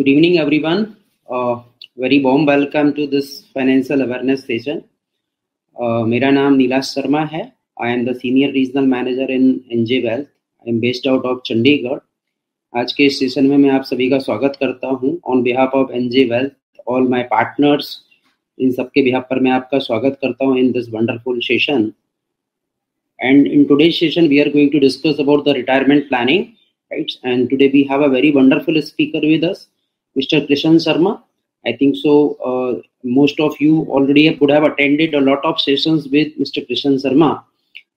Good evening, everyone. Uh, very warm welcome to this financial awareness session. Uh, mera naam नीलाश sharma hai i am the senior regional manager in nj wealth i am based out of chandigarh Chandigarh आज के session में मैं आप सभी का स्वागत करता हूं on behalf of N J wealth all my partners इन सबके बिहाफ पर मैं आपका स्वागत करता हूं in this wonderful session and in today's session we are going to discuss about the retirement planning right and today we have a very wonderful speaker with us Mr. Krishan Sharma. I think so. Uh, most of you already could have attended a lot of sessions with Mr. Krishan Sharma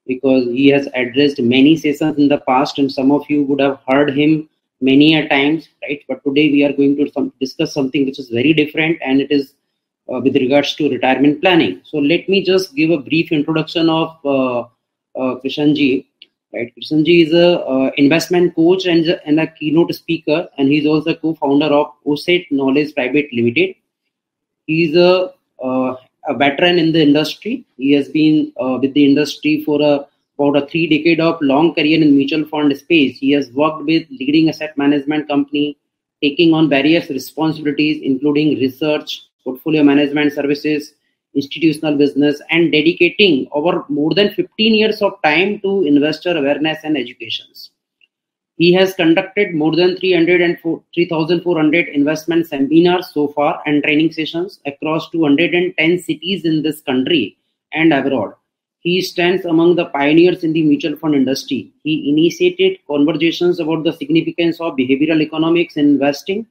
because he has addressed many sessions in the past, and some of you would have heard him many a times, right? But today we are going to some, discuss something which is very different, and it is uh, with regards to retirement planning. So let me just give a brief introduction of uh, uh Krishanji right? is a uh, investment coach and, and a keynote speaker, and he's also co-founder of OSET Knowledge Private Limited. He's a, uh, a veteran in the industry. He has been uh, with the industry for a, about a three decade of long career in mutual fund space. He has worked with leading asset management company, taking on various responsibilities including research, portfolio management services, institutional business and dedicating over more than 15 years of time to investor awareness and educations. He has conducted more than 3,400 investment seminars so far and training sessions across 210 cities in this country and abroad. He stands among the pioneers in the mutual fund industry. He initiated conversations about the significance of behavioral economics in investing,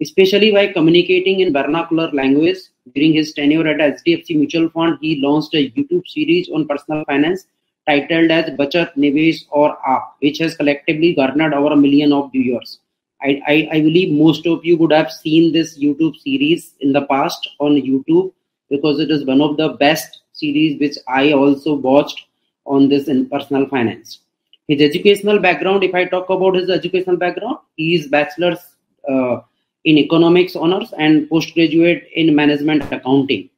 especially by communicating in vernacular language during his tenure at HDFC Mutual Fund, he launched a YouTube series on personal finance titled as Bachat, Nivesh or Aap, which has collectively garnered over a million of viewers. I, I, I, believe most of you would have seen this YouTube series in the past on YouTube because it is one of the best series which I also watched on this in personal finance. His educational background, if I talk about his educational background, he is bachelor's uh, in economics honors and postgraduate in management accounting.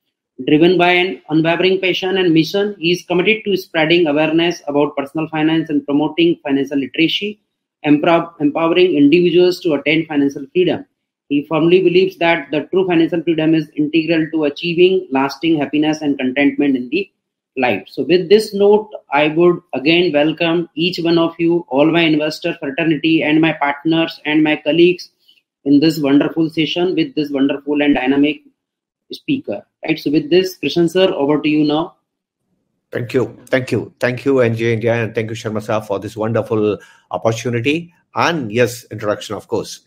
Driven by an unwavering passion and mission, he is committed to spreading awareness about personal finance and promoting financial literacy, empowering individuals to attain financial freedom. He firmly believes that the true financial freedom is integral to achieving lasting happiness and contentment in the life. So, with this note, I would again welcome each one of you, all my investor fraternity, and my partners and my colleagues in this wonderful session with this wonderful and dynamic speaker. Right. So with this, Krishan sir, over to you now. Thank you. Thank you. Thank you, NJ India, and thank you, Sharma sir, for this wonderful opportunity and, yes, introduction, of course.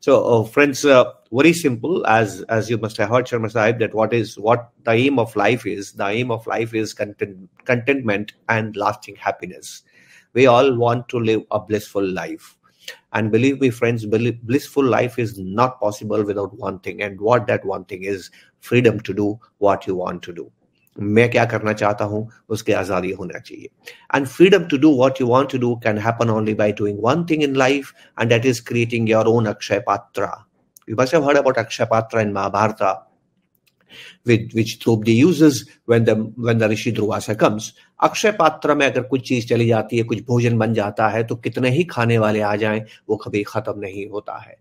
So, uh, friends, uh, very simple, as as you must have heard, Sharma Sahib, that what is what the aim of life is. The aim of life is content, contentment and lasting happiness. We all want to live a blissful life and believe me friends blissful life is not possible without one thing and what that one thing is freedom to do what you want to do मैं क्या करना चाहता हूं उसके आजादी होना चाहिए and freedom to do what you want to do can happen only by doing one thing in life and that is creating your own Akshaya Patra you must have heard about Akshaya Patra in Mahabharata which which Draupadi uses when the when the Rishi Durvasa comes Akshaya Patra में अगर कुछ चीज चली जाती है कुछ भोजन बन जाता है तो कितने ही खाने वाले आ जाएं वो कभी खत्म नहीं होता है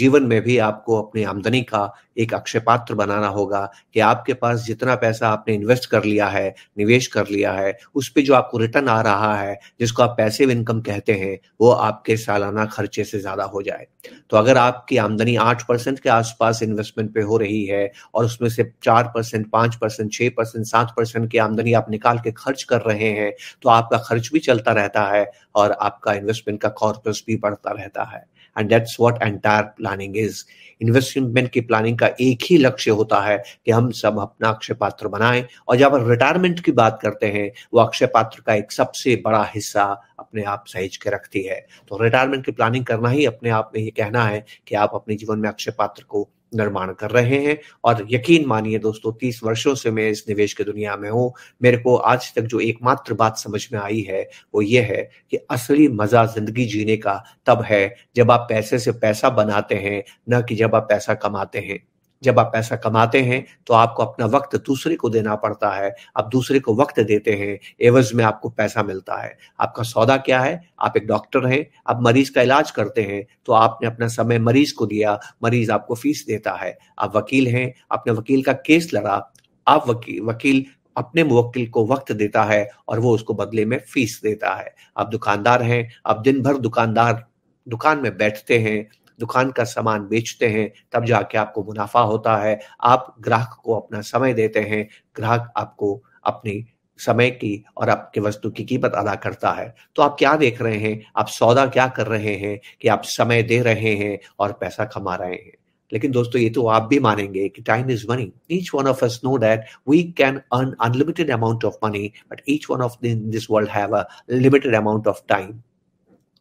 जीवन में भी आपको अपनी आमदनी का एक अक्षय पात्र बनाना होगा कि आपके पास जितना पैसा आपने इन्वेस्ट कर लिया है निवेश कर लिया है उस पर जो आपको रिटर्न आ रहा है जिसको आप पैसे इनकम कहते हैं वो आपके सालाना खर्चे से ज्यादा हो जाए तो अगर आपकी आमदनी आठ परसेंट के आसपास इन्वेस्टमेंट पे हो रही है और उसमें से चार परसेंट पांच परसेंट छह परसेंट सात परसेंट की आमदनी आप निकाल के खर्च कर रहे हैं तो आपका खर्च भी चलता रहता है और आपका इन्वेस्टमेंट का कॉर्पस भी बढ़ता रहता है and that's what entire planning is investment की प्लानिंग का एक ही लक्ष्य होता है कि हम सब अपना अक्षय पात्र बनाएं और जब रिटायरमेंट की बात करते हैं वो अक्षय पात्र का एक सबसे बड़ा हिस्सा अपने आप सहेज के रखती है तो रिटायरमेंट की प्लानिंग करना ही अपने आप में ये कहना है कि आप अपने जीवन में अक्षय पात्र को निर्माण कर रहे हैं और यकीन मानिए दोस्तों तीस वर्षों से मैं इस निवेश की दुनिया में हूं मेरे को आज तक जो एकमात्र बात समझ में आई है वो ये है कि असली मजा जिंदगी जीने का तब है जब आप पैसे से पैसा बनाते हैं न कि जब आप पैसा कमाते हैं जब आप पैसा कमाते हैं तो आपको अपना वक्त दूसरे को देना पड़ता है आप दूसरे को वक्त देते हैं एवज में आपको पैसा मिलता है आपका सौदा क्या है आप एक डॉक्टर हैं आप मरीज का इलाज करते हैं तो आपने अपना समय मरीज को दिया मरीज आपको फीस देता है आप वकील हैं आपने वकील का केस लड़ा आप वकी, वकील अपने मुवक्किल को वक्त देता है और वो उसको बदले में फीस देता है आप दुकानदार हैं आप दिन भर दुकानदार दुकान में बैठते हैं दुकान का सामान बेचते हैं तब जाके आपको मुनाफा होता है आप ग्राहक को अपना समय देते हैं ग्राहक आपको अपनी समय की और आपके वस्तु की कीमत अदा करता है तो आप क्या देख रहे हैं आप सौदा क्या कर रहे हैं कि आप समय दे रहे हैं और पैसा कमा रहे हैं लेकिन दोस्तों ये तो आप भी मानेंगे कि time is money each one of us know that we can earn unlimited amount of money but each one of this world have a limited amount of time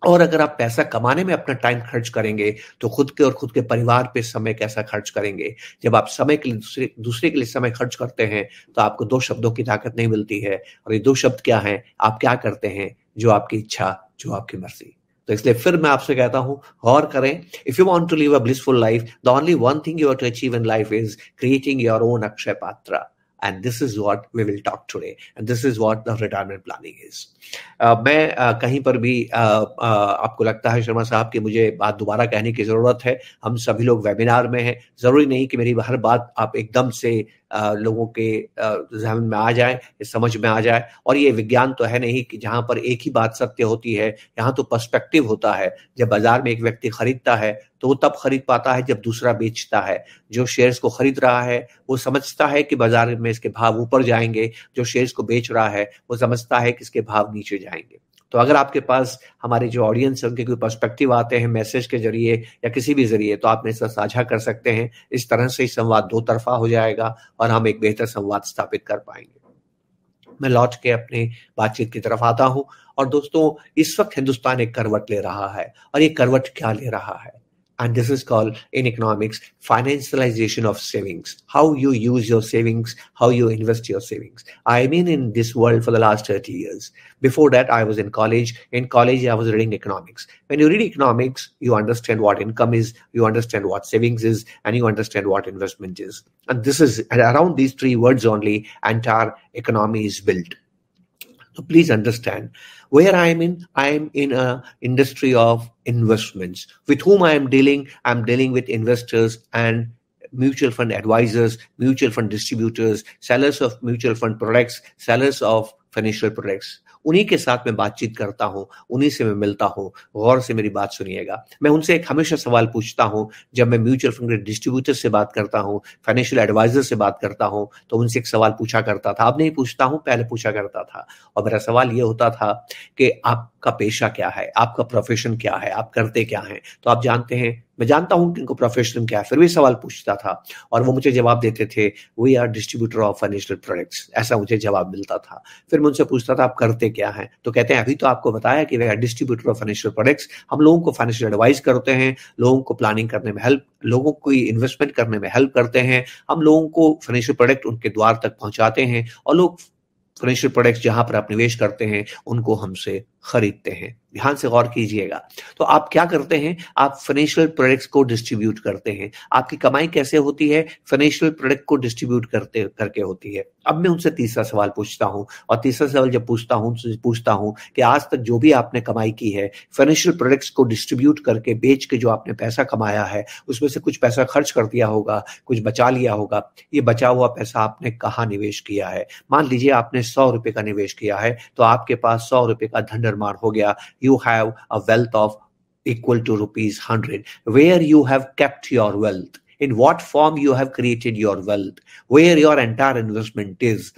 और अगर आप पैसा कमाने में अपना टाइम खर्च करेंगे तो खुद के और खुद के परिवार पे समय कैसा खर्च करेंगे जब आप समय के लिए दूसरे दूसरे के लिए समय खर्च करते हैं तो आपको दो शब्दों की ताकत नहीं मिलती है और ये दो शब्द क्या हैं आप क्या करते हैं जो आपकी इच्छा जो आपकी मर्जी तो इसलिए फिर मैं आपसे कहता हूं गौर करें if you want to live a blissful life the only one thing you to achieve in life is creating your own Akshaya Patra and this is what we will talk today and this is what the retirement planning is मैं uh, कहीं पर भी uh, uh, आपको लगता है शर्मा साहब कि मुझे बात दोबारा कहने की जरूरत है हम सभी लोग वेबिनार में हैं जरूरी नहीं कि मेरी हर बात आप एकदम से uh, लोगों के uh, जहन में आ जाए समझ में आ जाए और ये विज्ञान तो है नहीं कि जहां पर एक ही बात सत्य होती है यहाँ तो पर्सपेक्टिव होता है जब बाजार में एक व्यक्ति खरीदता है तो वो तब खरीद पाता है जब दूसरा बेचता है जो शेयर्स को खरीद रहा है वो समझता है कि बाजार में इसके भाव ऊपर जाएंगे जो शेयर्स को बेच रहा है वो समझता है कि इसके भाव नीचे जाएंगे तो अगर आपके पास हमारे जो ऑडियंस है उनके कोई पर्सपेक्टिव आते हैं मैसेज के जरिए या किसी भी जरिए तो आप मेरे साथ साझा कर सकते हैं इस तरह से ही संवाद दो तरफा हो जाएगा और हम एक बेहतर संवाद स्थापित कर पाएंगे मैं लौट के अपने बातचीत की तरफ आता हूं और दोस्तों इस वक्त हिंदुस्तान एक करवट ले रहा है और ये करवट क्या ले रहा है and this is called in economics financialization of savings how you use your savings how you invest your savings i mean in this world for the last 30 years before that i was in college in college i was reading economics when you read economics you understand what income is you understand what savings is and you understand what investment is and this is around these three words only entire economy is built so please understand where i'm in i'm in a industry of investments with whom i am dealing i'm dealing with investors and mutual fund advisors mutual fund distributors sellers of mutual fund products sellers of financial products उन्हीं के साथ मैं बातचीत करता हूँ उन्हीं से मैं मिलता हूँ गौर से मेरी बात सुनिएगा मैं उनसे एक हमेशा सवाल पूछता हूँ जब मैं म्यूचुअल फंड के डिस्ट्रीब्यूटर से बात करता हूँ फाइनेंशियल एडवाइजर से बात करता हूँ तो उनसे एक सवाल पूछा करता था अब नहीं पूछता हूँ पहले पूछा करता था और मेरा सवाल ये होता था कि आप का पेशा क्या है आपका प्रोफेशन क्या है आप करते क्या हैं तो आप जानते हैं मैं जानता हूं कि इनको प्रोफेशन क्या है फिर भी सवाल पूछता था और वो मुझे जवाब देते थे we are distributor of financial products ऐसा मुझे जवाब मिलता था फिर मैं उनसे पूछता था आप करते क्या हैं तो कहते हैं अभी तो आपको बताया कि we are distributor of financial products हम लोगों को फाइनेंशियल एडवाइस करते हैं लोगों को प्लानिंग करने में हेल्प लोगों को इन्वेस्टमेंट करने में हेल्प करते हैं हम लोगों को फाइनेंशियल प्रोडक्ट उनके द्वार तक पहुंचाते हैं और लोग फाइनेंशियल प्रोडक्ट्स जहां पर आप निवेश करते हैं उनको हमसे खरीदते हैं ध्यान से गौर कीजिएगा तो आप क्या करते हैं आप फाइनेंशियल प्रोडक्ट्स को डिस्ट्रीब्यूट करते हैं आपकी कमाई कैसे होती है फाइनेंशियल प्रोडक्ट को डिस्ट्रीब्यूट करते करके होती है अब मैं उनसे तीसरा सवाल पूछता हूं और तीसरा सवाल जब पूछता हूं पूछता हूं कि आज तक जो भी आपने कमाई की है फाइनेंशियल प्रोडक्ट्स को डिस्ट्रीब्यूट करके बेच के जो आपने पैसा कमाया है उसमें से कुछ पैसा खर्च कर दिया होगा कुछ बचा लिया होगा ये बचा हुआ पैसा आपने कहाँ निवेश किया है मान लीजिए आपने सौ रुपए का निवेश किया है तो आपके पास सौ रुपए का धन निर्माण हो गया you have a wealth of equal to rupees hundred where you have kept your wealth in what form you have created your wealth where your entire investment is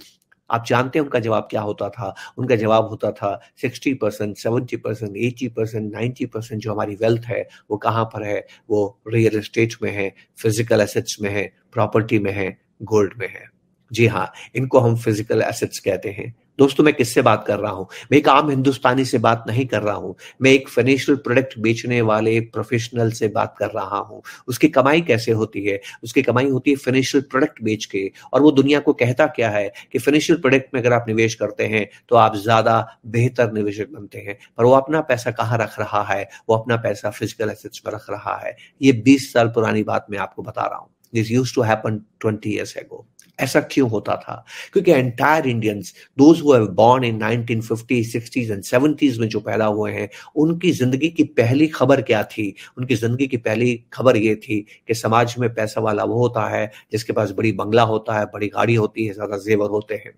आप जानते हैं उनका जवाब क्या होता था उनका जवाब होता था 60 percent seventy percent eighty percent ninety percent जो हमारी वेल्थ है वो कहाँ पर है वो रियल एस्टेट में है फिजिकल एसेट्स में है प्रॉपर्टी में है गोल्ड में है जी हाँ इनको हम फिजिकल एसेट्स कहते हैं दोस्तों मैं किससे बात कर रहा हूं मैं एक आम हिंदुस्तानी से बात नहीं कर रहा हूं मैं एक फाइनेंशियल प्रोडक्ट बेचने वाले प्रोफेशनल से बात कर रहा हूं उसकी कमाई कैसे होती है उसकी कमाई होती है फाइनेंशियल प्रोडक्ट बेच के और वो दुनिया को कहता क्या है कि फाइनेंशियल प्रोडक्ट में अगर आप निवेश करते हैं तो आप ज्यादा बेहतर निवेशक बनते हैं पर वो अपना पैसा कहाँ रख रहा है वो अपना पैसा फिजिकल एसेट्स पर रख रहा है ये बीस साल पुरानी बात मैं आपको बता रहा हूँ this use to happen twenty years ago ऐसा क्यों होता था क्योंकि entire Indians those who have born in 1950 60s and 70s में जो पैदा हुए हैं उनकी जिंदगी की पहली खबर क्या थी उनकी जिंदगी की पहली खबर ये थी कि समाज में पैसा वाला वो होता है जिसके पास बड़ी बंगला होता है बड़ी गाड़ी होती है ज्यादा जेवर होते हैं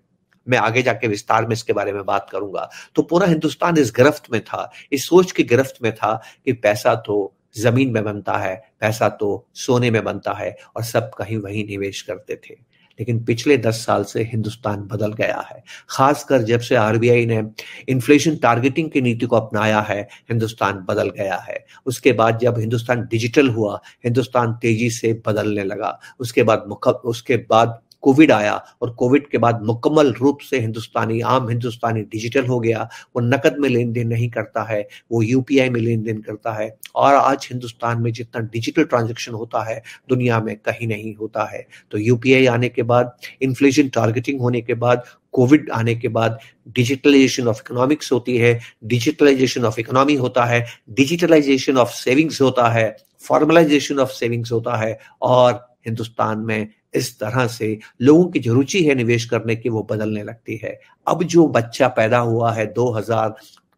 मैं आगे जाके विस्तार में इसके बारे में बात करूंगा तो पूरा हिंदुस्तान इस गिरफ्त में था इस सोच की गिरफ्त में था कि पैसा तो जमीन में बनता है पैसा तो सोने में बनता है और सब कहीं वहीं निवेश करते थे लेकिन पिछले दस साल से हिंदुस्तान बदल गया है खासकर जब से आरबीआई ने इन्फ्लेशन टारगेटिंग की नीति को अपनाया है हिंदुस्तान बदल गया है उसके बाद जब हिंदुस्तान डिजिटल हुआ हिंदुस्तान तेजी से बदलने लगा उसके बाद उसके बाद कोविड आया और कोविड के बाद मुकम्मल रूप से हिंदुस्तानी आम हिंदुस्तानी डिजिटल हो गया वो नकद में लेन देन नहीं करता है वो यूपीआई में लेन देन करता है और आज हिंदुस्तान में जितना डिजिटल ट्रांजेक्शन होता है दुनिया में कहीं नहीं होता है तो यूपीआई आने के बाद इन्फ्लेशन टारगेटिंग होने के बाद कोविड आने के बाद डिजिटलाइजेशन ऑफ इकोनॉमिक्स होती है डिजिटलाइजेशन ऑफ इकोनॉमी होता है डिजिटलाइजेशन ऑफ सेविंग्स होता है फॉर्मलाइजेशन ऑफ सेविंग्स होता है और हिंदुस्तान में इस तरह से लोगों की जो रुचि है निवेश करने की वो बदलने लगती है अब जो बच्चा पैदा हुआ है 2000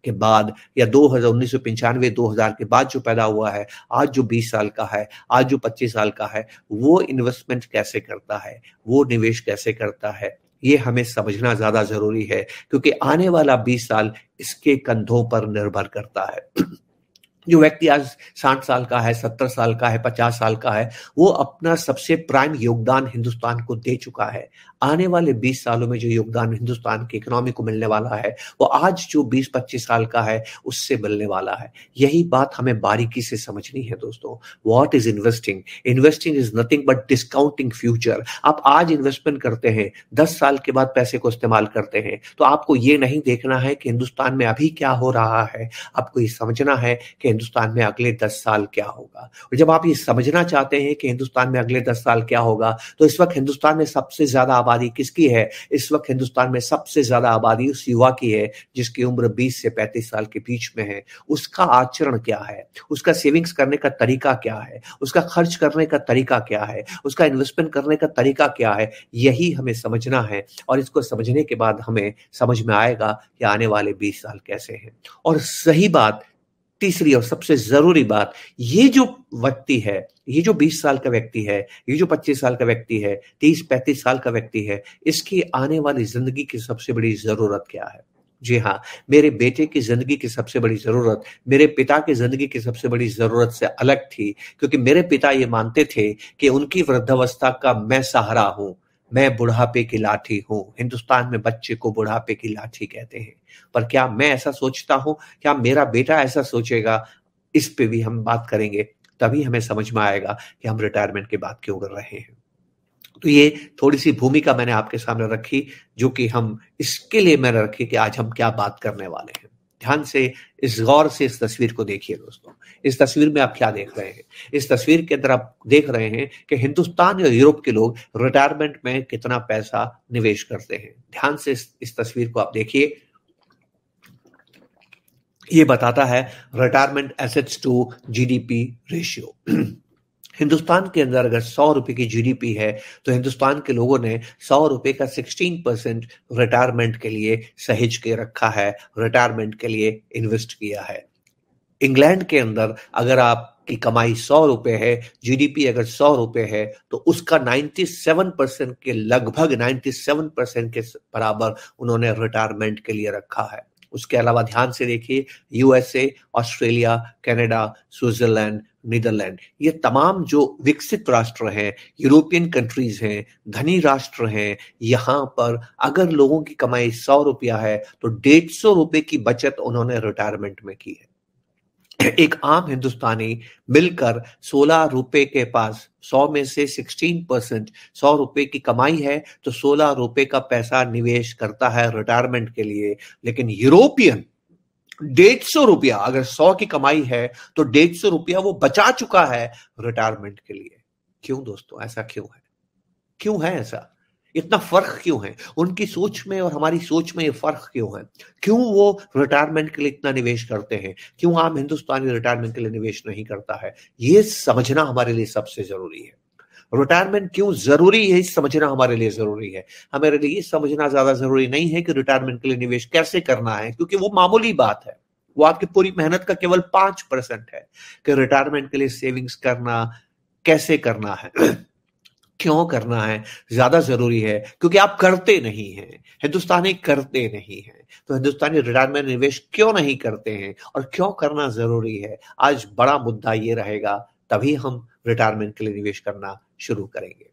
के बाद या दो हजार उन्नीस सौ पंचानवे दो हजार के बाद जो पैदा हुआ है आज जो बीस साल का है आज जो पच्चीस साल का है वो इन्वेस्टमेंट कैसे करता है वो निवेश कैसे करता है ये हमें समझना ज्यादा जरूरी है क्योंकि आने वाला बीस साल इसके कंधों पर निर्भर करता है जो व्यक्ति आज साठ साल का है सत्तर साल का है पचास साल का है वो अपना सबसे प्राइम योगदान हिंदुस्तान को दे चुका है आने वाले बीस सालों में जो योगदान हिंदुस्तान की इकोनॉमी को मिलने वाला है वो आज जो बीस पच्चीस साल का है उससे मिलने वाला है यही बात हमें बारीकी से समझनी है दोस्तों what is investing investing is nothing but discounting future आप आज इन्वेस्टमेंट करते हैं दस साल के बाद पैसे को इस्तेमाल करते हैं तो आपको ये नहीं देखना है कि हिंदुस्तान में अभी क्या हो रहा है आपको ये समझना है कि हिंदुस्तान में अगले दस साल क्या होगा और जब आप ये समझना चाहते हैं कि हिंदुस्तान में अगले दस साल क्या होगा तो इस वक्त हिंदुस्तान में सबसे ज्यादा आबादी किसकी है इस वक्त हिंदुस्तान में सबसे ज्यादा आबादी उस युवा की है जिसकी उम्र बीस से पैंतीस साल के बीच में है उसका आचरण क्या है उसका सेविंग्स करने का तरीका क्या है उसका खर्च करने का तरीका क्या है उसका इन्वेस्टमेंट करने का तरीका क्या है यही हमें समझना है और इसको समझने के बाद हमें समझ में आएगा कि आने वाले बीस साल कैसे हैं और सही बात तीसरी और सबसे जरूरी बात ये जो व्यक्ति है ये जो 20 साल का व्यक्ति है ये जो 25 साल का व्यक्ति है 30 35 साल का व्यक्ति है इसकी आने वाली जिंदगी की सबसे बड़ी जरूरत क्या है जी हाँ मेरे बेटे की जिंदगी की सबसे बड़ी जरूरत मेरे पिता की जिंदगी की सबसे बड़ी जरूरत से अलग थी क्योंकि मेरे पिता ये मानते थे कि उनकी वृद्धावस्था का मैं सहारा हूं मैं बुढ़ापे की लाठी हूँ हिंदुस्तान में बच्चे को बुढ़ापे की लाठी कहते हैं पर क्या मैं ऐसा सोचता हूँ क्या मेरा बेटा ऐसा सोचेगा इस पे भी हम बात करेंगे तभी हमें समझ में आएगा कि हम रिटायरमेंट की बात क्यों कर रहे हैं तो ये थोड़ी सी भूमिका मैंने आपके सामने रखी जो कि हम इसके लिए मैंने रखी कि आज हम क्या बात करने वाले हैं ध्यान से इस गौर से इस तस्वीर को देखिए दोस्तों इस तस्वीर में आप क्या देख रहे हैं इस तस्वीर के अंदर आप देख रहे हैं कि हिंदुस्तान या यूरोप के लोग रिटायरमेंट में कितना पैसा निवेश करते हैं ध्यान से इस, तस्वीर को आप देखिए ये बताता है retirement assets to GDP ratio Hindustan के अंदर अगर सौ रुपए की जीडीपी है तो हिंदुस्तान के लोगों ने सौ रुपए का सिक्सटीन परसेंट रिटायरमेंट के लिए सहेज के रखा है रिटायरमेंट के लिए इन्वेस्ट किया है इंग्लैंड के अंदर अगर आप की कमाई सौ रुपए है जीडीपी अगर सौ रुपए है तो उसका 97 परसेंट के लगभग 97 परसेंट के बराबर उन्होंने रिटायरमेंट के लिए रखा है उसके अलावा ध्यान से देखिए USA Australia Canada Switzerland Netherland ये तमाम जो विकसित राष्ट्र हैं यूरोपियन कंट्रीज हैं धनी राष्ट्र हैं यहाँ पर अगर लोगों की कमाई सौ रुपया है तो डेढ़ सौ रुपये की बचत उन्होंने रिटायरमेंट में की है एक आम हिंदुस्तानी मिलकर सोलह रुपए के पास सौ में से सिक्सटीन परसेंट सौ रुपए की कमाई है तो सोलह रुपए का पैसा निवेश करता है रिटायरमेंट के लिए लेकिन यूरोपियन डेढ़ सौ रुपया अगर सौ की कमाई है तो डेढ़ सौ रुपया वो बचा चुका है रिटायरमेंट के लिए क्यों दोस्तों ऐसा क्यों है क्यों है ऐसा इतना फर्क क्यों है उनकी सोच में और हमारी सोच में ये फर्क क्यों है क्यों वो रिटायरमेंट के लिए इतना निवेश करते हैं क्यों आम हिंदुस्तानी रिटायरमेंट के लिए निवेश नहीं करता है ये समझना हमारे लिए सबसे जरूरी है रिटायरमेंट क्यों जरूरी है समझना हमारे लिए जरूरी है हमारे लिए समझना ज्यादा जरूरी नहीं है कि रिटायरमेंट के लिए निवेश कैसे करना है क्योंकि वो मामूली बात है वो आपकी पूरी मेहनत का केवल पांच परसेंट है कि रिटायरमेंट के लिए सेविंग्स करना कैसे करना है क्यों करना है ज्यादा जरूरी है क्योंकि आप करते नहीं हैं हिंदुस्तानी करते नहीं हैं तो हिंदुस्तानी रिटायरमेंट निवेश क्यों नहीं करते हैं और क्यों करना जरूरी है आज बड़ा मुद्दा ये रहेगा तभी हम रिटायरमेंट के लिए निवेश करना शुरू करेंगे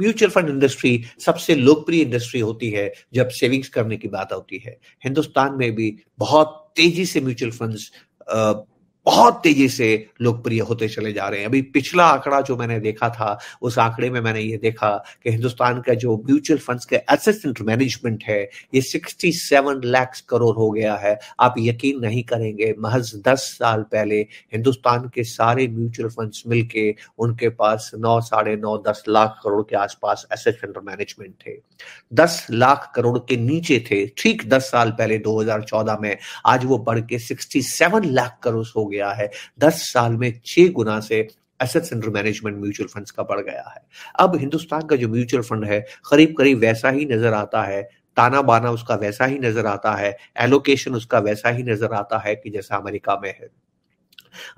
म्यूचुअल फंड इंडस्ट्री सबसे लोकप्रिय इंडस्ट्री होती है जब सेविंग्स करने की बात होती है हिंदुस्तान में भी बहुत तेजी से म्यूचुअल फंड्स बहुत तेजी से लोकप्रिय होते चले जा रहे हैं अभी पिछला आंकड़ा जो मैंने देखा था उस आंकड़े में मैंने ये देखा कि हिंदुस्तान का जो म्यूचुअल फंड्स के एसेसेंट मैनेजमेंट है ये 67 लाख करोड़ हो गया है आप यकीन नहीं करेंगे महज 10 साल पहले हिंदुस्तान के सारे म्यूचुअल फंड्स मिलके उनके पास नौ साढ़े नौ दस लाख करोड़ के आसपास एसेसेंट मैनेजमेंट थे दस लाख करोड़ के नीचे थे ठीक दस साल पहले दो में आज वो बढ़ के सिक्सटी लाख करोड़ हो गया गया है दस साल में छह गुना से assets under management mutual funds का बढ़ गया है अब हिंदुस्तान का जो म्यूचुअल फंड है करीब करीब वैसा ही नजर आता है ताना बाना उसका वैसा ही नजर आता है एलोकेशन उसका वैसा ही नजर आता है कि जैसा अमेरिका में है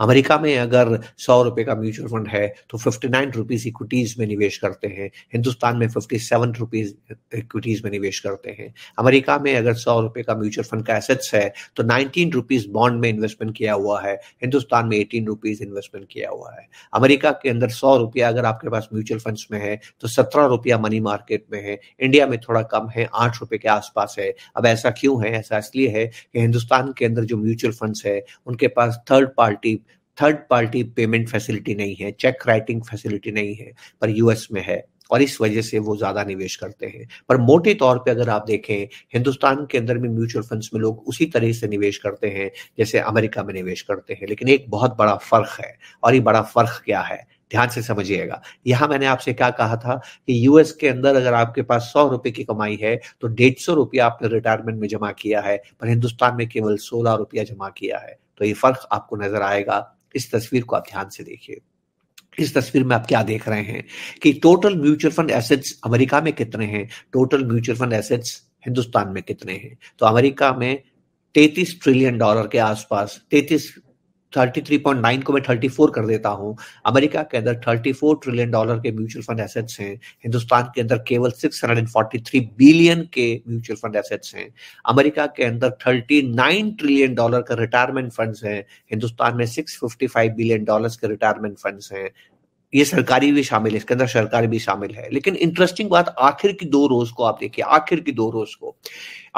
अमेरिका में अगर सौ रुपए का म्यूचुअल फंड है तो फिफ्टी नाइन रुपीज इक्विटीज में निवेश करते हैं हिंदुस्तान में फिफ्टी सेवन रुपीज इक्विटीज में निवेश करते हैं अमेरिका में अगर सौ रुपए का म्यूचुअल फंड का एसेट्स है तो नाइनटीन रुपीज बॉन्ड में इन्वेस्टमेंट किया हुआ है हिंदुस्तान में एटीन रुपीज इन्वेस्टमेंट किया हुआ है अमेरिका के अंदर सौ रुपया अगर आपके पास म्यूचुअल फंड में है तो सत्रह रुपया मनी मार्केट में है इंडिया में थोड़ा कम है आठ रुपए के आसपास है अब ऐसा क्यों है ऐसा इसलिए है कि हिंदुस्तान के अंदर जो म्यूचुअल फंड है उनके पास third party party third party payment facility नहीं है चेक राइटिंग फैसिलिटी नहीं है पर यूएस में है और इस वजह से वो ज्यादा निवेश करते हैं पर मोटे तौर पे अगर आप देखें हिंदुस्तान के अंदर भी म्यूचुअल फंड्स में लोग उसी तरह से निवेश करते हैं जैसे अमेरिका में निवेश करते हैं लेकिन एक बहुत बड़ा फर्क है और ये बड़ा फर्क क्या है ध्यान से समझिएगा यहाँ मैंने आपसे क्या कहा था कि यूएस के अंदर अगर आपके पास सौ रुपए की कमाई है तो डेढ़ सौ रुपया आपने रिटायरमेंट में जमा किया है पर हिंदुस्तान में केवल सोलह रुपया जमा किया है तो ये फर्क आपको नजर आएगा इस तस्वीर को आप ध्यान से देखिए इस तस्वीर में आप क्या देख रहे हैं कि total mutual fund assets America में कितने हैं total mutual fund assets Hindustan में कितने हैं तो अमेरिका में 33 ट्रिलियन डॉलर के आसपास 33 33.9 को मैं 34 कर देता हूं अमेरिका के अंदर 34 ट्रिलियन डॉलर के म्यूचुअल फंड एसेट्स हैं हिंदुस्तान के अंदर केवल 643 बिलियन के म्यूचुअल फंड एसेट्स हैं अमेरिका के अंदर 39 ट्रिलियन डॉलर का रिटायरमेंट फंड्स हैं हिंदुस्तान में 655 बिलियन डॉलर्स के रिटायरमेंट फंड्स हैं ये सरकारी भी शामिल है इसके अंदर सरकार भी शामिल है लेकिन इंटरेस्टिंग बात आखिर की दो रोज को आप देखिए आखिर की दो रोज को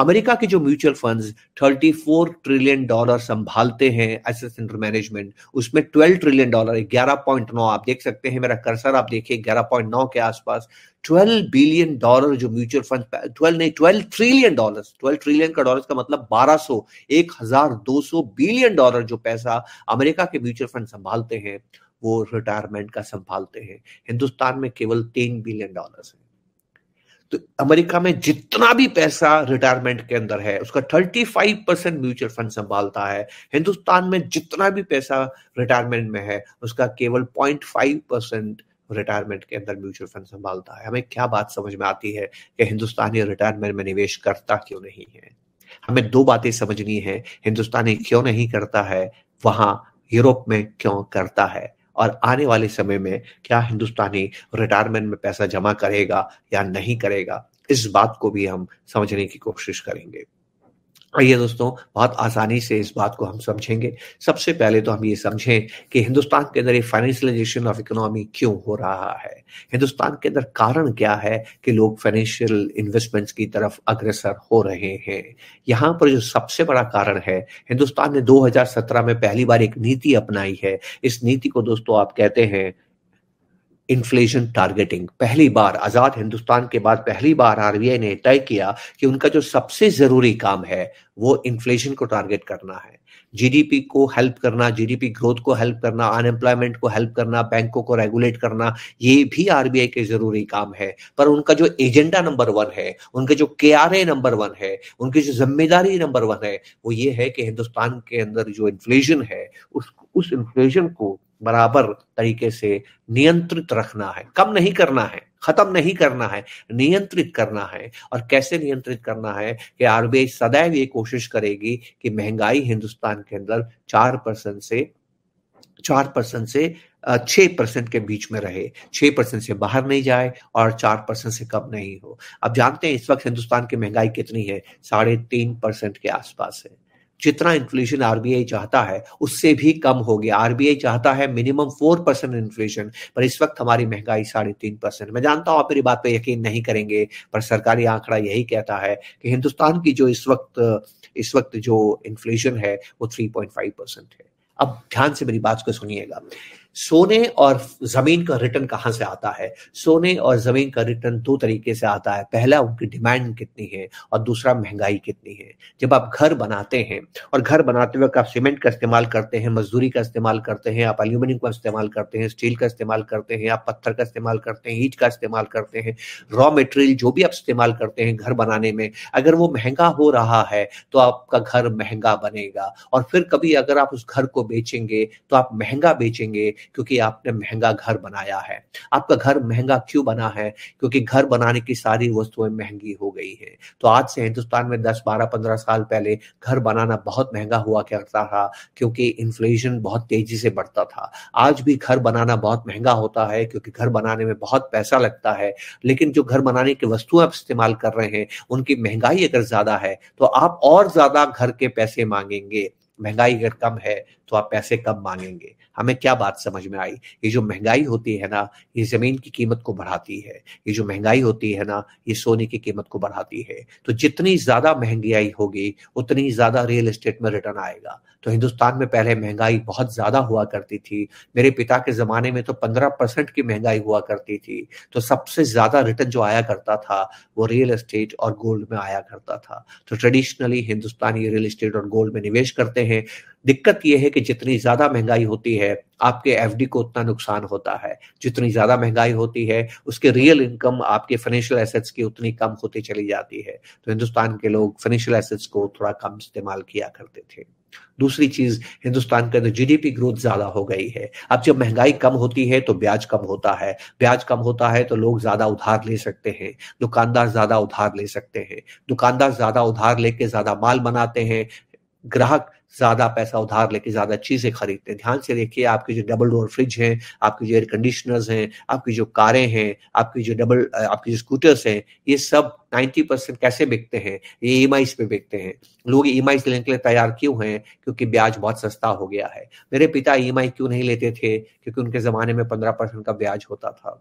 अमेरिका के जो म्यूचुअल फंड्स 34 ट्रिलियन डॉलर संभालते हैं एसेट सेंटर मैनेजमेंट उसमें 12 ट्रिलियन डॉलर 11.9 आप देख सकते हैं मेरा कर्सर आप देखिए 11.9 के आसपास 12 बिलियन डॉलर जो म्यूचुअल फंड 12 नहीं 12 ट्रिलियन डॉलर 12 ट्रिलियन का डॉलर का मतलब 1200 1200 बिलियन डॉलर जो पैसा अमेरिका के म्यूचुअल फंड संभालते हैं वो रिटायरमेंट का संभालते हैं हिंदुस्तान में केवल तीन बिलियन डॉलर है तो अमेरिका में जितना भी पैसा रिटायरमेंट के अंदर है उसका 35 परसेंट म्यूचुअल फंड संभालता है हिंदुस्तान में जितना भी पैसा रिटायरमेंट में है उसका केवल 0.5 परसेंट रिटायरमेंट के अंदर म्यूचुअल फंड संभालता है हमें क्या बात समझ में आती है कि हिंदुस्तानी रिटायरमेंट में निवेश करता क्यों नहीं है हमें दो बातें समझनी है हिंदुस्तानी क्यों नहीं करता है वहां यूरोप में क्यों करता है और आने वाले समय में क्या हिंदुस्तानी रिटायरमेंट में पैसा जमा करेगा या नहीं करेगा इस बात को भी हम समझने की कोशिश करेंगे आइए दोस्तों बहुत आसानी से इस बात को हम समझेंगे सबसे पहले तो हम ये समझें कि हिंदुस्तान के अंदर ये फाइनेंशियलाइजेशन ऑफ इकोनॉमी क्यों हो रहा है हिंदुस्तान के अंदर कारण क्या है कि लोग फाइनेंशियल इन्वेस्टमेंट्स की तरफ अग्रसर हो रहे हैं यहाँ पर जो सबसे बड़ा कारण है हिंदुस्तान ने 2017 में पहली बार एक नीति अपनाई है इस नीति को दोस्तों आप कहते हैं इन्फ्लेशन टारगेटिंग पहली बार आजाद हिंदुस्तान के बाद पहली बार आरबीआई ने तय किया कि उनका जो सबसे जरूरी काम है वो इन्फ्लेशन को टारगेट करना है जीडीपी को हेल्प करना जीडीपी ग्रोथ को हेल्प करना अनएम्प्लॉयमेंट को हेल्प करना बैंकों को रेगुलेट करना ये भी आरबीआई के जरूरी काम है पर उनका जो एजेंडा नंबर वन है उनके जो के नंबर वन है उनकी जो जिम्मेदारी नंबर वन है वो ये है कि हिंदुस्तान के अंदर जो इन्फ्लेशन है उस उस इन्फ्लेशन को बराबर तरीके से नियंत्रित रखना है कम नहीं करना है खत्म नहीं करना है नियंत्रित करना है और कैसे नियंत्रित करना है कि आरबीआई सदैव ये कोशिश करेगी कि महंगाई हिंदुस्तान के अंदर चार परसेंट से चार परसेंट से छह परसेंट के बीच में रहे छह परसेंट से बाहर नहीं जाए और चार परसेंट से कम नहीं हो अब जानते हैं इस वक्त हिंदुस्तान की महंगाई कितनी है साढ़े तीन परसेंट के आसपास है जितना इन्फ्लेशन आरबीआई चाहता है उससे भी कम हो गया आरबीआई चाहता है मिनिमम फोर परसेंट इन्फ्लेशन पर इस वक्त हमारी महंगाई साढ़े तीन परसेंट मैं जानता हूं आप मेरी बात पर यकीन नहीं करेंगे पर सरकारी आंकड़ा यही कहता है कि हिंदुस्तान की जो इस वक्त इस वक्त जो इन्फ्लेशन है वो थ्री है अब ध्यान से मेरी बात को सुनिएगा सोने और जमीन का रिटर्न कहाँ से आता है सोने और जमीन का रिटर्न दो तरीके से आता है पहला उनकी डिमांड कितनी है और दूसरा महंगाई कितनी है जब आप घर बनाते हैं और घर बनाते वक्त आप सीमेंट का इस्तेमाल करते हैं मजदूरी का इस्तेमाल करते हैं आप एल्यूमिनियम का इस्तेमाल करते हैं स्टील का इस्तेमाल करते हैं आप पत्थर का इस्तेमाल करते हैं ईट का इस्तेमाल करते हैं रॉ मटेरियल जो भी आप इस्तेमाल करते हैं घर बनाने में अगर वो महंगा हो रहा है तो आपका घर महंगा बनेगा और फिर कभी अगर आप उस घर को बेचेंगे तो आप महंगा बेचेंगे क्योंकि आपने महंगा घर बनाया है आपका घर महंगा क्यों बना है क्योंकि घर बनाने की सारी वस्तुएं महंगी हो गई है तो आज से हिंदुस्तान में दस बारह पंद्रह साल पहले घर बनाना बहुत महंगा हुआ करता था क्योंकि इन्फ्लेशन बहुत तेजी से बढ़ता था आज भी घर बनाना बहुत महंगा होता है क्योंकि घर बनाने में बहुत पैसा लगता है लेकिन जो घर बनाने की वस्तुएं आप इस्तेमाल कर रहे हैं उनकी महंगाई अगर ज्यादा है तो आप और ज्यादा घर के पैसे मांगेंगे महंगाई अगर कम है तो आप पैसे कम मांगेंगे हमें क्या बात समझ में आई ये जो महंगाई होती है ना ये जमीन की कीमत को बढ़ाती है ये जो महंगाई होती है ना ये सोने की कीमत को बढ़ाती है तो जितनी ज्यादा महंगाई होगी उतनी ज्यादा रियल एस्टेट में रिटर्न आएगा तो हिंदुस्तान में पहले महंगाई बहुत ज्यादा हुआ करती थी मेरे पिता के जमाने में तो पंद्रह परसेंट की महंगाई हुआ करती थी तो सबसे ज्यादा रिटर्न जो आया करता था वो रियल एस्टेट और गोल्ड में आया करता था तो ट्रेडिशनली हिंदुस्तानी रियल एस्टेट और गोल्ड में निवेश करते हैं हैं दिक्कत यह है कि जितनी ज्यादा महंगाई होती है आपके एफडी को उतना नुकसान होता है जितनी ज्यादा महंगाई होती है उसके रियल इनकम आपके फाइनेंशियल एसेट्स की उतनी कम होती चली जाती है तो हिंदुस्तान के लोग फाइनेंशियल एसेट्स को थोड़ा कम इस्तेमाल किया करते थे दूसरी चीज हिंदुस्तान के अंदर जीडीपी ग्रोथ ज्यादा हो गई है अब जब महंगाई कम होती है तो ब्याज कम होता है ब्याज कम होता है तो लोग ज्यादा उधार ले सकते हैं दुकानदार ज्यादा उधार ले सकते हैं दुकानदार ज्यादा उधार लेके ज्यादा माल बनाते हैं ग्राहक ज्यादा पैसा उधार लेके ज्यादा चीजें खरीदते हैं ध्यान से देखिए आपकी जो डबल डोर फ्रिज है आपकी जो एयर कंडीशनर्स हैं आपकी जो कारें हैं आपकी जो डबल आपकी जो स्कूटर्स हैं ये सब 90 परसेंट कैसे बिकते हैं ये ई e पे बिकते हैं लोग ई e लेने के लिए तैयार क्यों हैं क्योंकि ब्याज बहुत सस्ता हो गया है मेरे पिता ई e क्यों नहीं लेते थे क्योंकि उनके जमाने में पंद्रह परसेंट का ब्याज होता था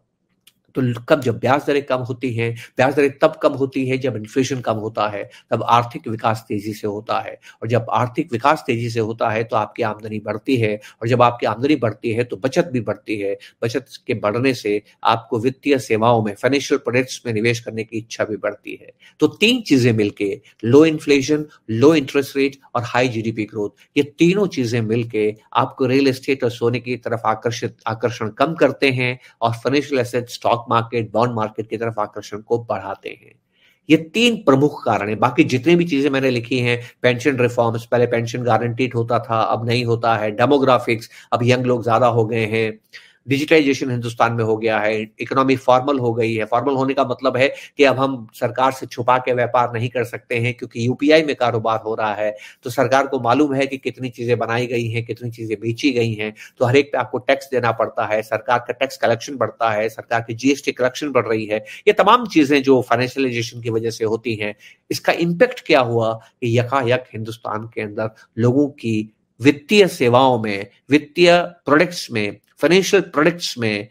तो कब जब ब्याज दरें कम होती हैं ब्याज दरें तब कम होती हैं जब इन्फ्लेशन कम होता है तब आर्थिक विकास तेजी से होता है और जब आर्थिक विकास तेजी से होता है तो आपकी आमदनी बढ़ती है और जब आपकी आमदनी बढ़ती है तो बचत भी बढ़ती है बचत के बढ़ने से आपको वित्तीय सेवाओं में फाइनेंशियल प्रोडक्ट्स में निवेश करने की इच्छा भी बढ़ती है तो तीन चीजें मिलकर low inflation low interest rate और हाई जीडीपी ग्रोथ ये तीनों चीजें मिलकर आपको रियल एस्टेट और सोने की तरफ आकर्षित आकर्षण कम करते हैं और financial asset stock market bond market की तरफ आकर्षण को बढ़ाते हैं ये तीन प्रमुख कारण है बाकी जितने भी चीजें मैंने लिखी हैं पेंशन रिफॉर्म्स पहले पेंशन गारंटीड होता था अब नहीं होता है डेमोग्राफिक्स अब यंग लोग ज्यादा हो गए हैं डिजिटाइजेशन हिंदुस्तान में हो गया है इकोनॉमी फॉर्मल हो गई है फॉर्मल होने का मतलब है कि अब हम सरकार से छुपा के व्यापार नहीं कर सकते हैं क्योंकि यूपीआई में कारोबार हो रहा है तो सरकार को मालूम है कि कितनी चीजें बनाई गई हैं कितनी चीजें बेची गई हैं तो हर एक पे आपको टैक्स देना पड़ता है सरकार का टैक्स कलेक्शन बढ़ता है सरकार की जीएसटी कलेक्शन बढ़ रही है ये तमाम चीजें जो फाइनेंशियलाइजेशन की वजह से होती हैं इसका इम्पेक्ट क्या हुआ कि यकायक हिंदुस्तान के अंदर लोगों की वित्तीय सेवाओं में वित्तीय प्रोडक्ट्स में फाइनेंशियल प्रोडक्ट्स में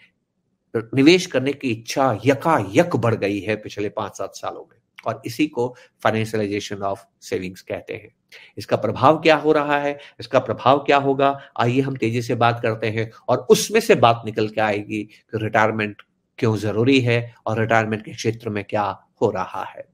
निवेश करने की इच्छा यकायक बढ़ गई है पिछले पांच सात सालों में और इसी को फाइनेंशियलाइजेशन ऑफ सेविंग्स कहते हैं इसका प्रभाव क्या हो रहा है इसका प्रभाव क्या होगा आइए हम तेजी से बात करते हैं और उसमें से बात निकल के आएगी कि रिटायरमेंट क्यों जरूरी है और रिटायरमेंट के क्षेत्र में क्या हो रहा है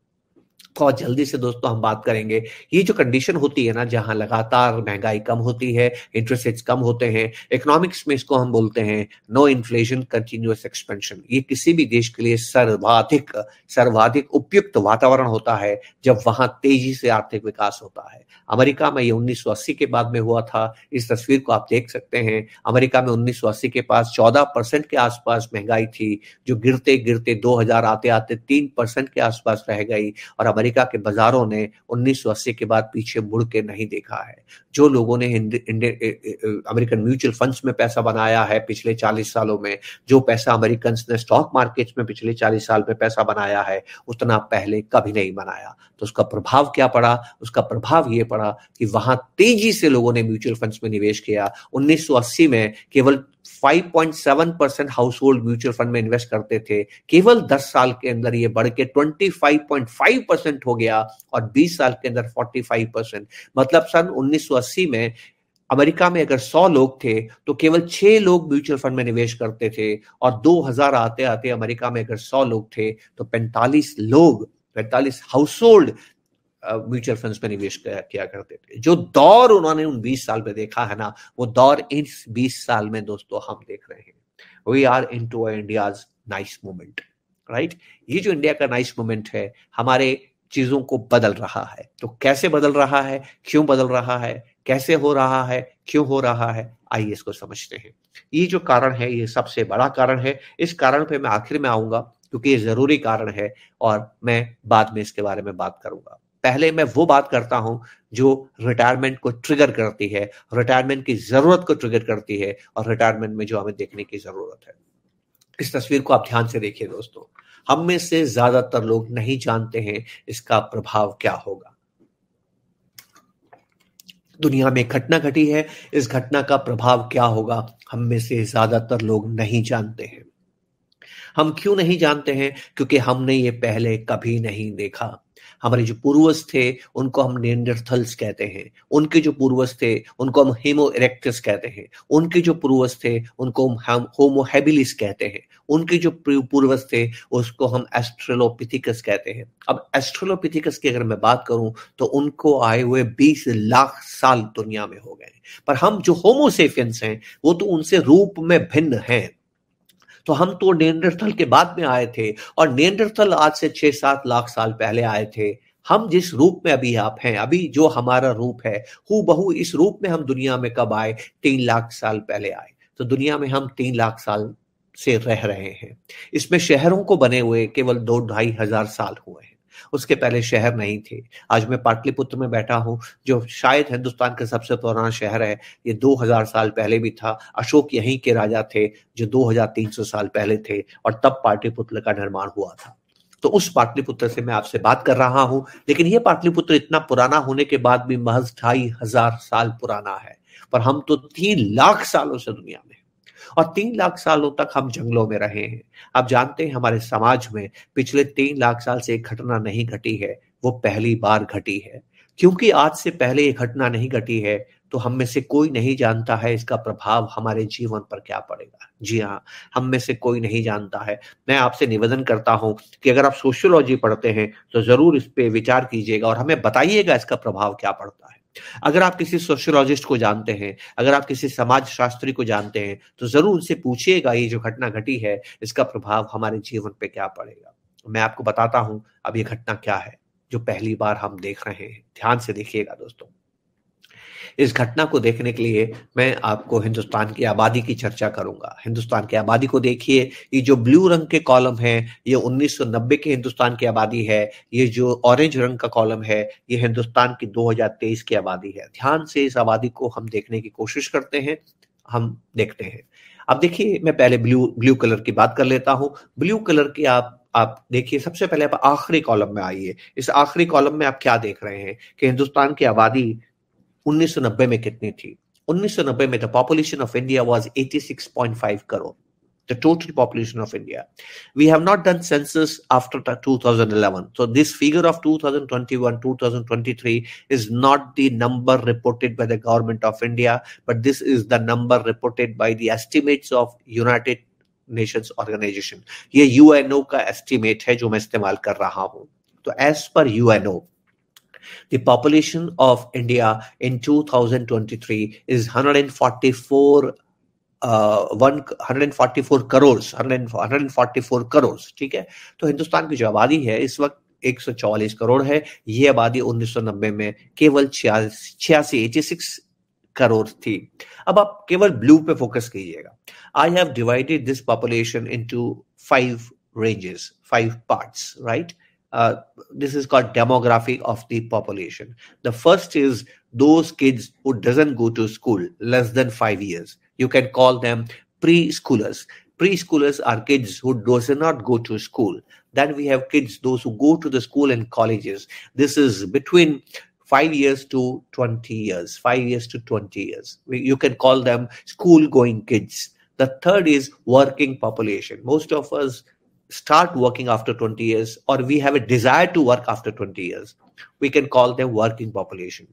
तो बहुत जल्दी से दोस्तों हम बात करेंगे ये जो कंडीशन होती है ना जहां लगातार महंगाई कम होती है इंटरेस्ट रेट्स कम होते हैं इकोनॉमिक्स में इसको हम बोलते हैं नो इन्फ्लेशन कंटिन्यूस एक्सपेंशन ये किसी भी देश के लिए सर्वाधिक सर्वाधिक उपयुक्त वातावरण होता है जब वहां तेजी से आर्थिक विकास होता है अमेरिका में ये उन्नीस के बाद में हुआ था इस तस्वीर को आप देख सकते हैं अमेरिका में उन्नीस के पास चौदह परसेंट के आसपास महंगाई थी जो गिरते गिरते दो आते आते तीन परसेंट के आसपास रह गई और अमेरिका के बाजारों ने 1980 के बाद पीछे मुड़ के नहीं देखा है जो लोगों ने अमेरिकन म्यूचुअल फंड्स में पैसा बनाया है पिछले 40 सालों में जो पैसा अमेरिकन ने स्टॉक मार्केट्स में पिछले 40 साल में पैसा बनाया है उतना पहले कभी नहीं बनाया तो उसका प्रभाव क्या पड़ा उसका प्रभाव ये पड़ा कि वहां तेजी से लोगों ने म्यूचुअल फंड्स में निवेश किया उन्नीस में केवल 5.7 percent household mutual fund में इन्वेस्ट करते थे केवल 10 साल के अंदर ये बढ़ के 25.5 परसेंट हो गया और 20 साल के अंदर 45 परसेंट मतलब सन 1980 में अमेरिका में अगर 100 लोग थे तो केवल 6 लोग म्यूचुअल फंड में निवेश करते थे और 2000 आते आते अमेरिका में अगर 100 लोग थे तो 45 लोग पैंतालीस हाउस होल्ड म्यूचुअल फंड्स में निवेश किया करते थे जो दौर उन्होंने उन 20 साल में देखा है ना वो दौर इस 20 साल में दोस्तों हम देख रहे हैं we are into India's nice moment right ये जो इंडिया का नाइस मोमेंट है हमारे चीजों को बदल रहा है तो कैसे बदल रहा है क्यों बदल रहा है कैसे हो रहा है क्यों हो रहा है आइए इसको समझते हैं ये जो कारण है ये सबसे बड़ा कारण है इस कारण पे मैं आखिर में आऊंगा क्योंकि ये जरूरी कारण है और मैं बाद में इसके बारे में बात करूंगा पहले मैं वो बात करता हूं जो रिटायरमेंट को ट्रिगर करती है रिटायरमेंट की जरूरत को ट्रिगर करती है और रिटायरमेंट में जो हमें देखने की जरूरत है इस तस्वीर को आप ध्यान से देखिए दोस्तों हम में से ज्यादातर लोग नहीं जानते हैं इसका प्रभाव क्या होगा दुनिया में घटना घटी है इस घटना का प्रभाव क्या होगा हम में से ज्यादातर लोग नहीं जानते हैं हम क्यों नहीं जानते हैं क्योंकि हमने ये पहले कभी नहीं देखा हमारे जो पूर्वज थे उनको हम नेंडरथल्स कहते हैं उनके जो पूर्वज थे उनको हम हेमो इरेक्टस कहते हैं उनके जो पूर्वज थे उनको हम होमोहेबिलिस कहते हैं उनके जो पूर्वज थे उसको हम एस्ट्रेलोपिथिकस कहते हैं अब एस्ट्रेलोपिथिकस की अगर मैं बात करूं तो उनको आए हुए 20 लाख साल दुनिया में हो गए पर हम जो होमोसेफियंस हैं वो तो उनसे रूप में भिन्न हैं तो हम तो नियंडरथल के बाद में आए थे और नियंडरथल आज से छह सात लाख साल पहले आए थे हम जिस रूप में अभी आप हैं अभी जो हमारा रूप है हु बहु इस रूप में हम दुनिया में कब आए तीन लाख साल पहले आए तो दुनिया में हम तीन लाख साल से रह रहे हैं इसमें शहरों को बने हुए केवल दो ढाई हजार साल हुए हैं उसके पहले शहर नहीं थे आज मैं पाटलिपुत्र में बैठा हूँ जो शायद हिंदुस्तान का सबसे पुराना शहर है ये 2000 साल पहले भी था अशोक यहीं के राजा थे जो 2300 साल पहले थे और तब पाटलिपुत्र का निर्माण हुआ था तो उस पाटलिपुत्र से मैं आपसे बात कर रहा हूं लेकिन यह पाटलिपुत्र इतना पुराना होने के बाद भी महज ढाई हजार साल पुराना है पर हम तो तीन लाख सालों से दुनिया में और तीन लाख सालों तक हम जंगलों में रहे हैं आप जानते हैं हमारे समाज में पिछले तीन लाख साल से एक घटना नहीं घटी है वो पहली बार घटी है क्योंकि आज से पहले ये घटना नहीं घटी है तो हम में से कोई नहीं जानता है इसका प्रभाव हमारे जीवन पर क्या पड़ेगा जी हाँ हम में से कोई नहीं जानता है मैं आपसे निवेदन करता हूं कि अगर आप सोशियोलॉजी पढ़ते हैं तो जरूर इस पे विचार कीजिएगा और हमें बताइएगा इसका प्रभाव क्या पड़ता है अगर आप किसी सोशियोलॉजिस्ट को जानते हैं अगर आप किसी समाज शास्त्री को जानते हैं तो जरूर उनसे पूछिएगा ये जो घटना घटी है इसका प्रभाव हमारे जीवन पे क्या पड़ेगा मैं आपको बताता हूं अब ये घटना क्या है जो पहली बार हम देख रहे हैं ध्यान से देखिएगा दोस्तों इस घटना को देखने के लिए मैं आपको हिंदुस्तान की आबादी की चर्चा करूंगा हिंदुस्तान की आबादी को देखिए ये जो ब्लू रंग के कॉलम है ये 1990 के हिंदुस्तान की आबादी है ये जो ऑरेंज रंग का कॉलम है ये हिंदुस्तान की 2023 की आबादी है ध्यान से इस आबादी को हम देखने की कोशिश करते हैं हम देखते हैं अब देखिए मैं पहले ब्लू ब्लू कलर की बात कर लेता हूँ ब्लू कलर की आप आप देखिए सबसे पहले आप आखिरी कॉलम में आइए इस आखिरी कॉलम में आप क्या देख रहे हैं कि हिंदुस्तान की आबादी 1990 में कितनी थी 1990 में the population of India was 86.5 crore the total population of India. We have not done census after 2011. So this figure of 2021-2023 is not the number reported by the government of India, but this is the number reported by the estimates of United Nations Organization. ये UNO का estimate है जो मैं इस्तेमाल कर रहा हूँ. तो as per UNO, The population of India in 2023 is 144 uh, hundred forty four crore hundred ठीक है तो हिंदुस्तान की जो आबादी है इस वक्त एक सौ चौवालीस करोड़ है ये आबादी 1990 में केवल छियासी एटी करोड़ थी अब आप केवल ब्लू पे फोकस कीजिएगा I have divided this population into five ranges five parts right Uh, this is called demography of the population the first is those kids who doesn't go to school less than 5 years you can call them preschoolers preschoolers are kids who does not go to school then we have kids those who go to the school and colleges this is between 5 years to 20 years 5 years to 20 years you can call them school going kids the third is working population most of us start working after 20 years or we have a desire to work after 20 years we can call them working population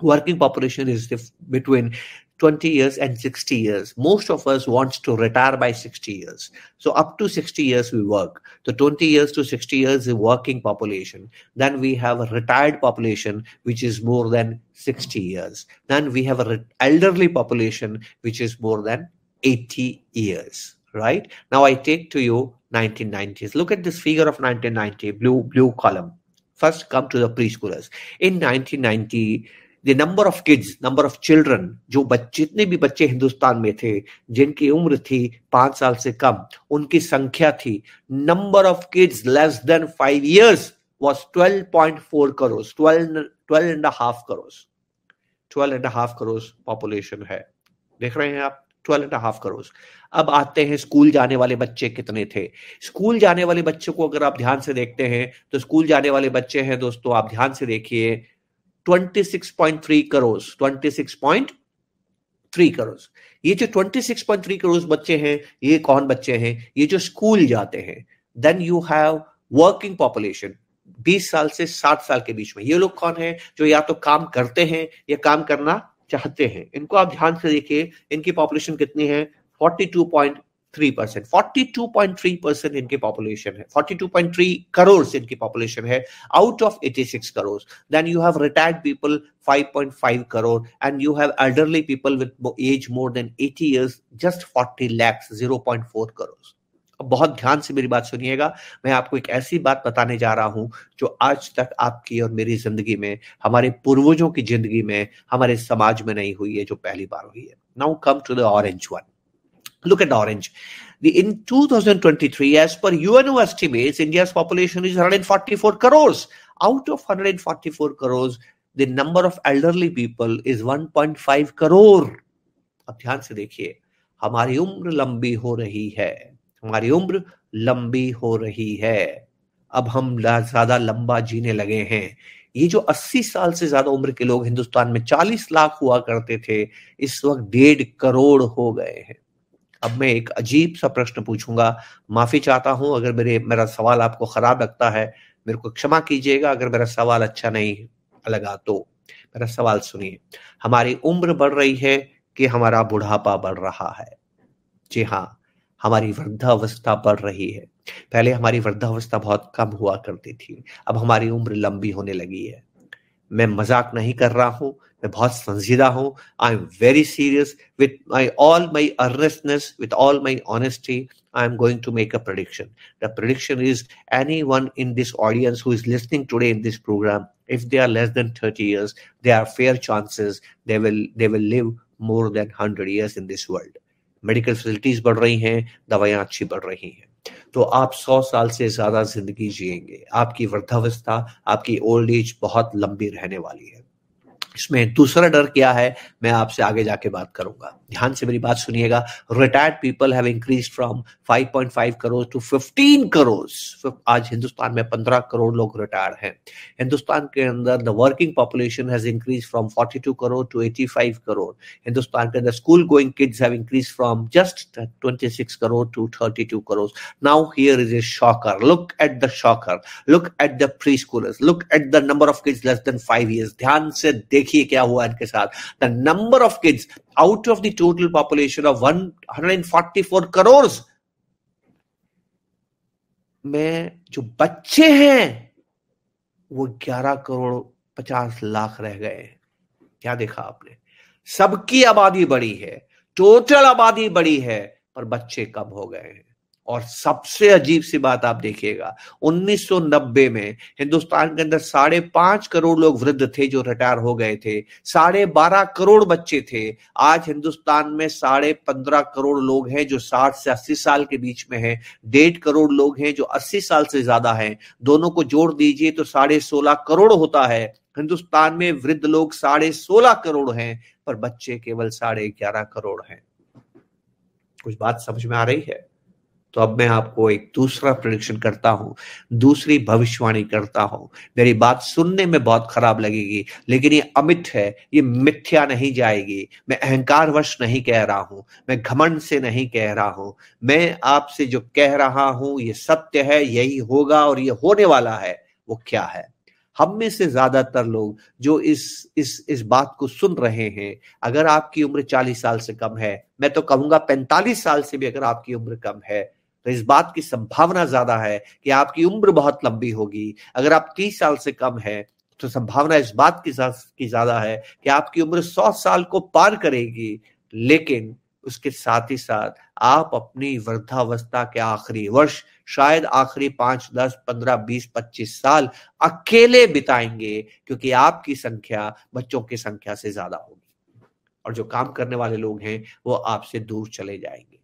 working population is between 20 years and 60 years most of us wants to retire by 60 years so up to 60 years we work the 20 years to 60 years is working population then we have a retired population which is more than 60 years then we have a elderly population which is more than 80 years right now i take to you 1990s. Look at this figure of 1990, blue blue column. First, come to the preschoolers. In 1990, the number of kids, number of children, जो बच्चे जितने भी बच्चे हिंदुस्तान में थे जिनकी उम्र थी पांच साल से कम उनकी संख्या थी number of kids less than five years was 12.4 crores, 12 12 and a half crores, 12 and a half crores population है देख रहे हैं आप ट्वेल्व एंड हाफ करोड़ अब आते हैं स्कूल जाने वाले बच्चे कितने थे स्कूल जाने वाले बच्चों को अगर आप ध्यान से देखते हैं तो स्कूल जाने वाले बच्चे हैं दोस्तों आप ध्यान से देखिए 26.3 करोड़ 26.3 करोड़ ये जो 26.3 करोड़ बच्चे हैं ये कौन बच्चे हैं ये जो स्कूल जाते हैं then you have working population 20 साल से 60 साल के बीच में ये लोग कौन है जो या तो काम करते हैं या काम करना चाहते हैं इनको आप ध्यान से देखिए इनकी पॉपुलेशन कितनी है 42.3 परसेंट 42.3 परसेंट इनकी पॉपुलेशन है 42.3 करोड़ इनकी पॉपुलेशन है out of 86 crore then you have retired people 5.5 crore and you have elderly people with age more than 80 years just 40 lakh 0.4 crore बहुत ध्यान से मेरी बात सुनिएगा मैं आपको एक ऐसी बात बताने जा रहा हूं जो आज तक आपकी और मेरी जिंदगी में हमारे पूर्वजों की जिंदगी में हमारे समाज में नहीं हुई है जो पहली बार हुई है now come to the orange one look at orange The, in 2023, as per UNO estimates, India's population is 144 crores. Out of 144 crores, the number of elderly people is 1.5 crore. अब ध्यान से देखिए हमारी उम्र लंबी हो रही है हमारी उम्र लंबी हो रही है अब हम ज्यादा लंबा जीने लगे हैं ये जो 80 साल से ज्यादा उम्र के लोग हिंदुस्तान में 40 लाख हुआ करते थे इस वक्त डेढ़ करोड़ हो गए हैं अब मैं एक अजीब सा प्रश्न पूछूंगा माफी चाहता हूं अगर मेरे मेरा सवाल आपको खराब लगता है मेरे को क्षमा कीजिएगा अगर मेरा सवाल अच्छा नहीं लगा तो मेरा सवाल सुनिए हमारी उम्र बढ़ रही है कि हमारा बुढ़ापा बढ़ रहा है जी हाँ हमारी वृद्धावस्था बढ़ रही है पहले हमारी वृद्धावस्था बहुत कम हुआ करती थी अब हमारी उम्र लंबी होने लगी है मैं मजाक नहीं कर रहा हूं मैं बहुत संजीदा हूं I am very serious with my all my earnestness with all my honesty I am going to make a prediction the prediction is any one in this audience who is listening today in this programme if they are less than thirty years they are fair chances they will they will live more than hundred years in this world medical facilities बढ़ रही हैं दवाइयाँ अच्छी बढ़ रही हैं तो आप 100 साल से ज़्यादा जिंदगी जिएंगे आपकी वृद्धावस्था आपकी ओल्ड एज बहुत लंबी रहने वाली है इसमें दूसरा डर क्या है मैं आपसे आगे जाके बात करूंगा ध्यान से मेरी बात सुनिएगा retired people have increase from 5.5 crore to 15 crore आज हिंदुस्तान में 15 करोड़ लोग रिटायर हैं हिंदुस्तान के अंदर the working population has increase from 42 crore to 85 crore Hindustan के अंदर school going kids have increase from just 26 crore to 32 crore now here is a shocker look at the shocker look at the preschoolers look at the number of kids less than 5 years ध्यान से देख देखिए क्या हुआ इनके साथ the number of kids out of the total population of 144 crore में जो बच्चे हैं वो 11 करोड़ 50 लाख रह गए क्या देखा आपने सबकी आबादी बड़ी है टोटल आबादी बड़ी है पर बच्चे कम हो गए हैं और सबसे अजीब सी बात आप देखिएगा 1990 में हिंदुस्तान के अंदर साढ़े पांच करोड़ लोग वृद्ध थे जो रिटायर हो गए थे साढ़े बारह करोड़ बच्चे थे आज हिंदुस्तान में साढ़े पंद्रह करोड़ लोग हैं जो साठ से अस्सी साल के बीच में हैं डेढ़ करोड़ लोग हैं जो अस्सी साल से ज्यादा हैं दोनों को जोड़ दीजिए तो साढ़े सोलह करोड़ होता है हिंदुस्तान में वृद्ध लोग साढ़े सोलह करोड़ हैं पर बच्चे केवल साढ़े ग्यारह करोड़ हैं कुछ बात समझ में आ रही है तो अब मैं आपको एक दूसरा प्रडिक्शन करता हूँ दूसरी भविष्यवाणी करता हूँ मेरी बात सुनने में बहुत खराब लगेगी लेकिन ये अमित है ये मिथ्या नहीं जाएगी मैं अहंकार वश नहीं कह रहा हूं मैं घमंड से नहीं कह रहा हूं मैं आपसे जो कह रहा हूं ये सत्य है यही होगा और ये होने वाला है वो क्या है हम में से ज्यादातर लोग जो इस इस इस बात को सुन रहे हैं अगर आपकी उम्र 40 साल से कम है मैं तो कहूंगा 45 साल से भी अगर आपकी उम्र कम है तो इस बात की संभावना ज्यादा है कि आपकी उम्र बहुत लंबी होगी अगर आप तीस साल से कम है तो संभावना इस बात की की ज्यादा है कि आपकी उम्र सौ साल को पार करेगी लेकिन उसके साथ ही साथ आप अपनी वृद्धावस्था के आखिरी वर्ष शायद आखिरी पांच दस पंद्रह बीस पच्चीस साल अकेले बिताएंगे क्योंकि आपकी संख्या बच्चों की संख्या से ज्यादा होगी और जो काम करने वाले लोग हैं वो आपसे दूर चले जाएंगे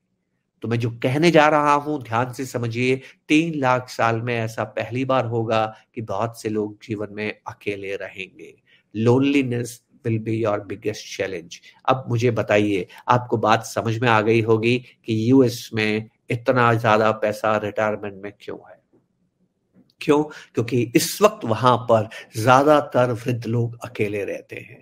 तो मैं जो कहने जा रहा हूं ध्यान से समझिए तीन लाख साल में ऐसा पहली बार होगा कि बहुत से लोग जीवन में अकेले रहेंगे loneliness will be your biggest challenge अब मुझे बताइए आपको बात समझ में आ गई होगी कि यूएस में इतना ज्यादा पैसा रिटायरमेंट में क्यों है क्यों क्योंकि इस वक्त वहां पर ज्यादातर वृद्ध लोग अकेले रहते हैं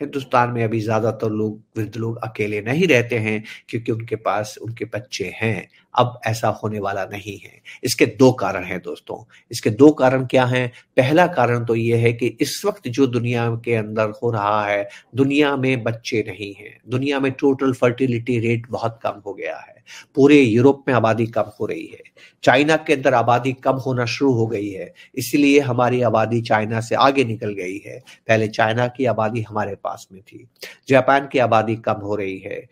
हिंदुस्तान में अभी ज़्यादातर लोग वृद्ध लोग अकेले नहीं रहते हैं क्योंकि उनके पास उनके बच्चे हैं अब ऐसा होने वाला नहीं है इसके दो कारण हैं दोस्तों इसके दो कारण क्या हैं पहला कारण तो ये है कि इस वक्त जो दुनिया के अंदर हो रहा है दुनिया में बच्चे नहीं हैं दुनिया में टोटल फर्टिलिटी रेट बहुत कम हो गया है पूरे यूरोप में आबादी कम हो रही है चाइना के अंदर आबादी कम होना शुरू हो गई है इसलिए हमारी आबादी चाइना से आगे निकल गई है पहले चाइना की आबादी हमारे पास में थी जापान की आबादी कम हो रही है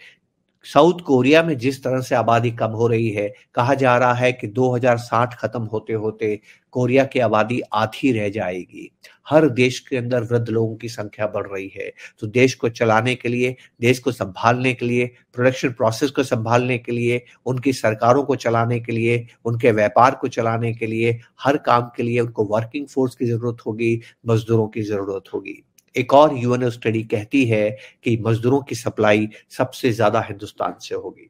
साउथ कोरिया में जिस तरह से आबादी कम हो रही है कहा जा रहा है कि 2060 खत्म होते होते कोरिया की आबादी आधी रह जाएगी हर देश के अंदर वृद्ध लोगों की संख्या बढ़ रही है तो देश को चलाने के लिए देश को संभालने के लिए प्रोडक्शन प्रोसेस को संभालने के लिए उनकी सरकारों को चलाने के लिए उनके व्यापार को चलाने के लिए हर काम के लिए उनको वर्किंग फोर्स की जरूरत होगी मजदूरों की जरूरत होगी एक और यूएनओ स्टडी कहती है कि मजदूरों की सप्लाई सबसे ज्यादा हिंदुस्तान से होगी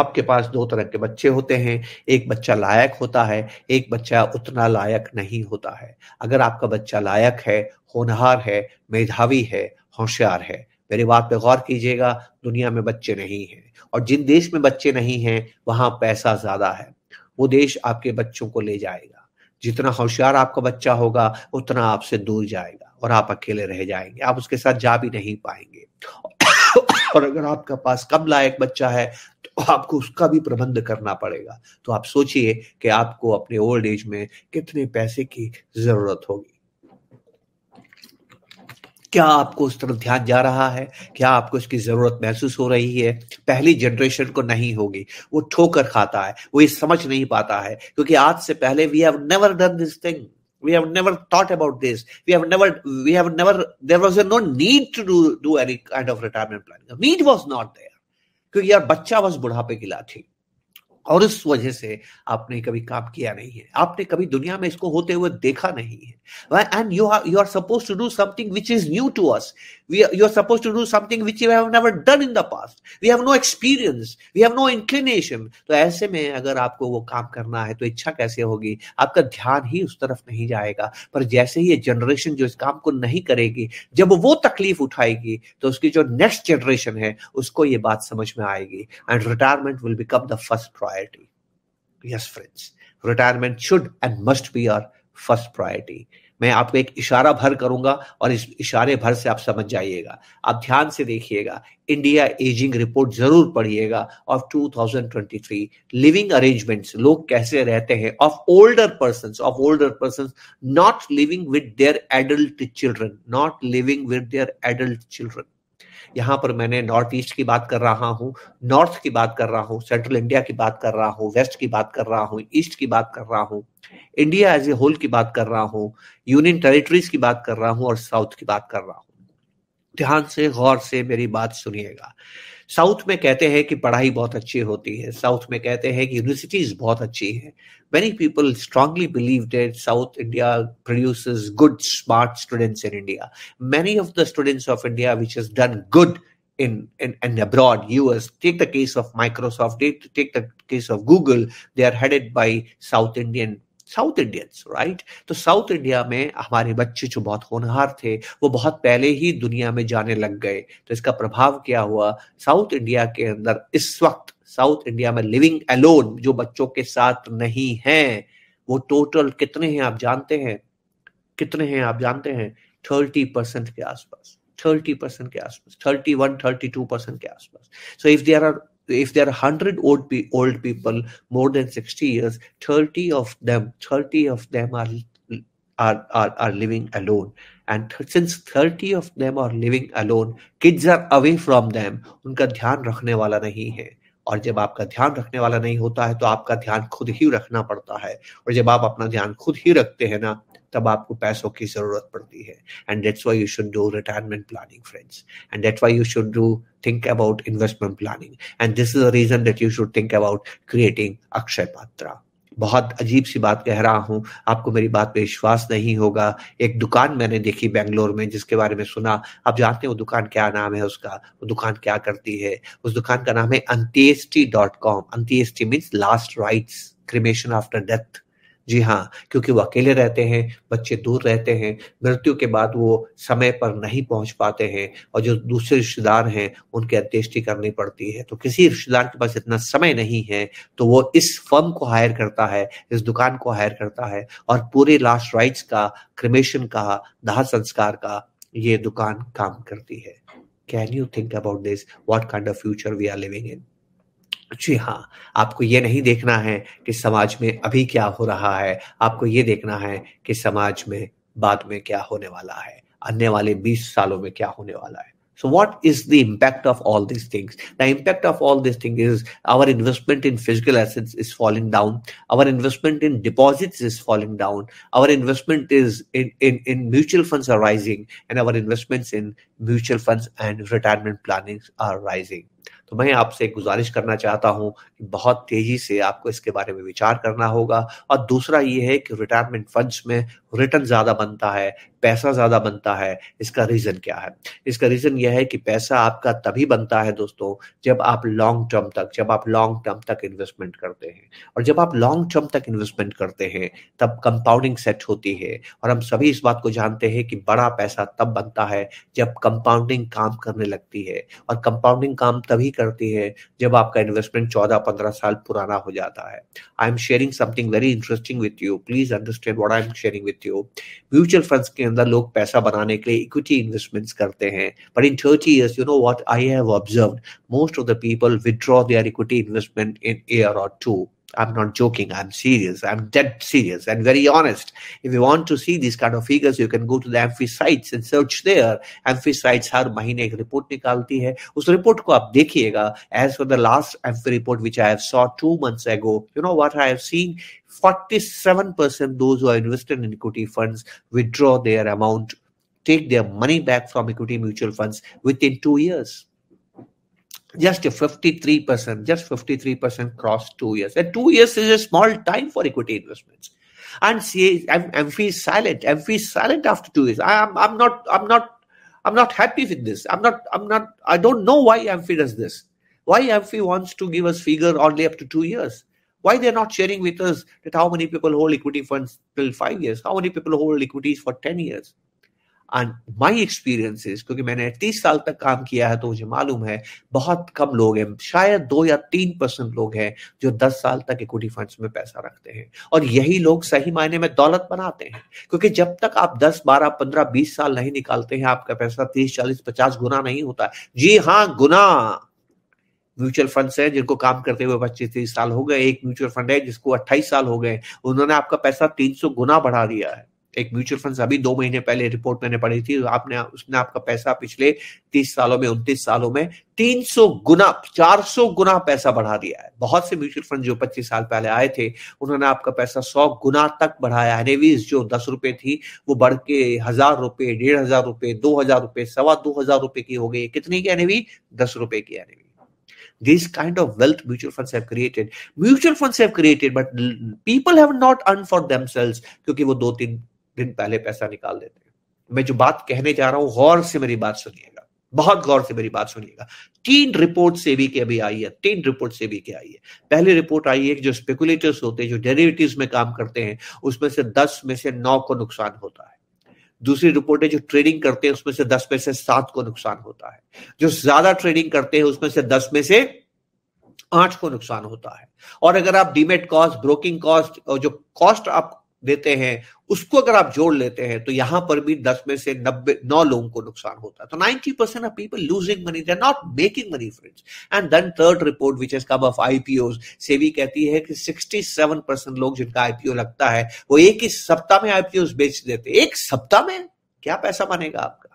आपके पास दो तरह के बच्चे होते हैं एक बच्चा लायक होता है एक बच्चा उतना लायक नहीं होता है अगर आपका बच्चा लायक है होनहार है मेधावी है होशियार है मेरी बात पे गौर कीजिएगा दुनिया में बच्चे नहीं हैं और जिन देश में बच्चे नहीं हैं वहाँ पैसा ज़्यादा है वो देश आपके बच्चों को ले जाएगा जितना होशियार आपका बच्चा होगा उतना आपसे दूर जाएगा और आप अकेले रह जाएंगे आप उसके साथ जा भी नहीं पाएंगे और अगर आपका पास कम लायक बच्चा है तो आपको उसका भी प्रबंध करना पड़ेगा तो आप सोचिए कि आपको अपने ओल्ड एज में कितने पैसे की जरूरत होगी क्या आपको उस तरफ ध्यान जा रहा है क्या आपको इसकी जरूरत महसूस हो रही है पहली जनरेशन को नहीं होगी वो ठोकर खाता है वो ये समझ नहीं पाता है क्योंकि आज से पहले we have never done this thing we have never thought about this we have never we have never there was no need to do, do any kind of retirement planning the need was not there क्योंकि यार बच्चा बस बुढ़ापे की लाठी और इस वजह से आपने कभी काम किया नहीं है आपने कभी दुनिया में इसको होते हुए देखा नहीं है and you you are suppose to do something which is new to us we are, you're supposed to do something which you have never done in the past we have no experience we have no inclination तो ऐसे में अगर आपको वो काम करना है तो इच्छा कैसे होगी आपका ध्यान ही उस तरफ नहीं जाएगा पर जैसे ही ये जनरेशन जो इस काम को नहीं करेगी जब वो तकलीफ उठाएगी तो उसकी जो नेक्स्ट जनरेशन है उसको ये बात समझ में आएगी and retirement will become the first priority yes friends retirement should and must be our first priority मैं आपको एक इशारा भर करूंगा और इस इशारे भर से आप समझ जाइएगा आप ध्यान से देखिएगा इंडिया एजिंग रिपोर्ट जरूर पढ़िएगा ऑफ 2023 लिविंग अरेंजमेंट्स लोग कैसे रहते हैं of older person of older person not living with their adult children not living with their adult children यहाँ पर मैंने नॉर्थ ईस्ट की बात कर रहा हूँ नॉर्थ की बात कर रहा हूँ सेंट्रल इंडिया की बात कर रहा हूँ वेस्ट की बात कर रहा हूँ ईस्ट की बात कर रहा हूँ इंडिया एज ए होल की बात कर रहा हूँ यूनियन टेरिटरीज की बात कर रहा हूँ और साउथ की बात कर रहा हूँ ध्यान से गौर से मेरी बात सुनिएगा साउथ में कहते हैं कि पढ़ाई बहुत अच्छी होती है साउथ में कहते हैं कि यूनिवर्सिटीज बहुत अच्छी है many people strongly believe that South India produce good smart students in India many of the students of India which is done good in, in and abroad us take the case of microsoft take, take the case of google they are headed by south indian South Indians right तो South India में हमारे बच्चे जो बहुत होनहार थे वो बहुत पहले ही दुनिया में जाने लग गए तो इसका प्रभाव क्या हुआ साउथ इंडिया के अंदर इस वक्त साउथ इंडिया में लिविंग अलोन जो बच्चों के साथ नहीं है वो टोटल कितने हैं आप जानते हैं कितने हैं आप जानते हैं थर्टी परसेंट के आसपास थर्टी परसेंट के आसपास thirty one thirty two percent के आसपास so if there are if there are 100 old, pe- old people more than 60 years 30 of them 30 of them are are, are, are living alone and th- since 30 of them are living alone kids are away from them unka dhyan rakhne wala nahi hai और जब आपका ध्यान रखने वाला नहीं होता है तो आपका ध्यान खुद ही रखना पड़ता है और जब आप अपना ध्यान खुद ही रखते हैं ना तब आपको पैसों की जरूरत पड़ती है and that's why you should do retirement planning friends and that's why you should do think about investment planning and this is the reason that you should think about creating Akshaya Patra बहुत अजीब सी बात कह रहा हूं आपको मेरी बात पे विश्वास नहीं होगा एक दुकान मैंने देखी बेंगलोर में जिसके बारे में सुना आप जानते हैं वो दुकान क्या नाम है उसका वो दुकान क्या करती है उस दुकान का नाम है Antyeshti dot com Antyeshti means last rites cremation after death जी हाँ क्योंकि वो अकेले रहते हैं बच्चे दूर रहते हैं मृत्यु के बाद वो समय पर नहीं पहुंच पाते हैं और जो दूसरे रिश्तेदार हैं उनकी अंत्येष्टि करनी पड़ती है तो किसी रिश्तेदार के पास इतना समय नहीं है तो वो इस फर्म को हायर करता है इस दुकान को हायर करता है और पूरे लास्ट राइट्स का क्रिमेशन का दाह संस्कार का ये दुकान काम करती है can you think about this what kind of future we are living in जी हाँ आपको ये नहीं देखना है कि समाज में अभी क्या हो रहा है आपको ये देखना है कि समाज में बाद में क्या होने वाला है आने वाले 20 सालों में क्या होने वाला है So, what is the impact of all these things? The impact of all these things is our investment in physical assets is falling down. Our investment in deposits is falling down. Our investment is in, in, in mutual funds are rising, and our investments in mutual funds and retirement plannings are rising. तो मैं आपसे एक गुजारिश करना चाहता हूं कि बहुत तेजी से आपको इसके बारे में विचार करना होगा और दूसरा ये है कि रिटायरमेंट फंड्स में रिटर्न ज़्यादा बनता है पैसा ज़्यादा बनता है इसका रीज़न क्या है इसका रीज़न यह है कि पैसा आपका तभी बनता है दोस्तों जब आप लॉन्ग टर्म तक जब आप लॉन्ग टर्म तक इन्वेस्टमेंट करते हैं और जब आप लॉन्ग टर्म तक इन्वेस्टमेंट करते हैं तब कंपाउंडिंग सेट होती है और हम सभी इस बात को जानते हैं कि बड़ा पैसा तब बनता है जब कंपाउंडिंग काम करने लगती है और कंपाउंडिंग काम तभी करती है जब आपका इन्वेस्टमेंट चौदह पंद्रह साल पुराना हो जाता है I am sharing something very interesting with you please understand what I am sharing with you mutual funds के अंदर लोग पैसा बनाने के लिए इक्विटी इन्वेस्टमेंट्स करते हैं but in thirty years you know what I have observe most of the people withdraw their equity investment in year or two I'm not joking. I'm serious. I'm dead serious and very honest. If you want to see these kind of figures, you can go to the amphi sites and search there. Amphi sites हर mahine ek report nikalti hai. Us report ko आप देखिएगा as for the last amphi report which I have saw two months ago, you know what I have seen? 47% those who are invested in equity funds withdraw their amount, take their money back from equity mutual funds within two years just 53%, just 53% crossed two years. And two years is a small time for equity investments. And see, i is silent. M F is silent after two years. I, am I'm, I'm not, I'm not, I'm not happy with this. I'm not, I'm not, I don't know why M F does this. Why M F wants to give us figure only up to two years. Why they're not sharing with us that how many people hold equity funds till five years, how many people hold equities for 10 years. My experiences क्योंकि मैंने तीस साल तक काम किया है तो मुझे मालूम है बहुत कम लोग हैं शायद दो या तीन परसेंट लोग हैं जो दस साल तक इक्विटी फंड्स में पैसा रखते हैं और यही लोग सही मायने में दौलत बनाते हैं क्योंकि जब तक आप दस बारह पंद्रह बीस साल नहीं निकालते हैं आपका पैसा तीस चालीस पचास गुना नहीं होता जी हाँ गुना म्यूचुअल फंड्स हैं जिनको काम करते हुए पच्चीस तीस साल हो गए एक म्यूचुअल फंड है जिसको अट्ठाईस साल हो गए उन्होंने आपका पैसा तीन सौ गुना बढ़ा दिया है एक म्यूचुअल फंड अभी दो महीने पहले रिपोर्ट मैंने पढ़ी थी आपने उसने आपका पैसा पिछले तीस सालों में उन्तीस सालों में तीन सौ गुना चार सौ गुना पैसा बढ़ा दिया है बहुत से म्यूचुअल फंड जो पच्चीस साल पहले आए थे उन्होंने आपका पैसा सौ गुना तक बढ़ाया है जो दस रुपए थी वो बढ़ के हजार रुपए डेढ़ हजार रुपए दो हजार रुपए सवा दो हजार रुपए की हो गई कितनी की एनेवी दस रुपए की एनेवी these kind of wealth mutual funds have created mutual funds have created but people have not earned for themselves क्योंकि वो दो तीन दिन पहले पैसा निकाल देते हैं मैं जो बात कहने जा रहा हूं गौर से मेरी बात सुनिएगा बहुत गौर से मेरी बात सुनिएगा तीन रिपोर्ट से भी के अभी आई है तीन रिपोर्ट से भी के आई है पहली रिपोर्ट आई है कि जो स्पेकुलेटर्स होते हैं जो डेरिवेटिव में काम करते हैं उसमें से दस में से नौ को नुकसान होता है दूसरी रिपोर्ट है जो ट्रेडिंग करते हैं उसमें से दस में से सात को नुकसान होता है जो ज्यादा ट्रेडिंग करते हैं उसमें से दस में से आठ को नुकसान होता है और अगर आप डीमेट कॉस्ट ब्रोकिंग कॉस्ट और जो कॉस्ट आप देते हैं उसको अगर आप जोड़ लेते हैं तो यहां पर भी दस में से नब्बे नौ लोगों को नुकसान होता है तो ninety percent of people losing money they not making money friends and then third report which is come of IPO से भी कहती है कि सिक्सटी सेवन परसेंट लोग जिनका आईपीओ लगता है वो एक ही सप्ताह में आईपीओ बेच देते एक सप्ताह में क्या पैसा बनेगा आपका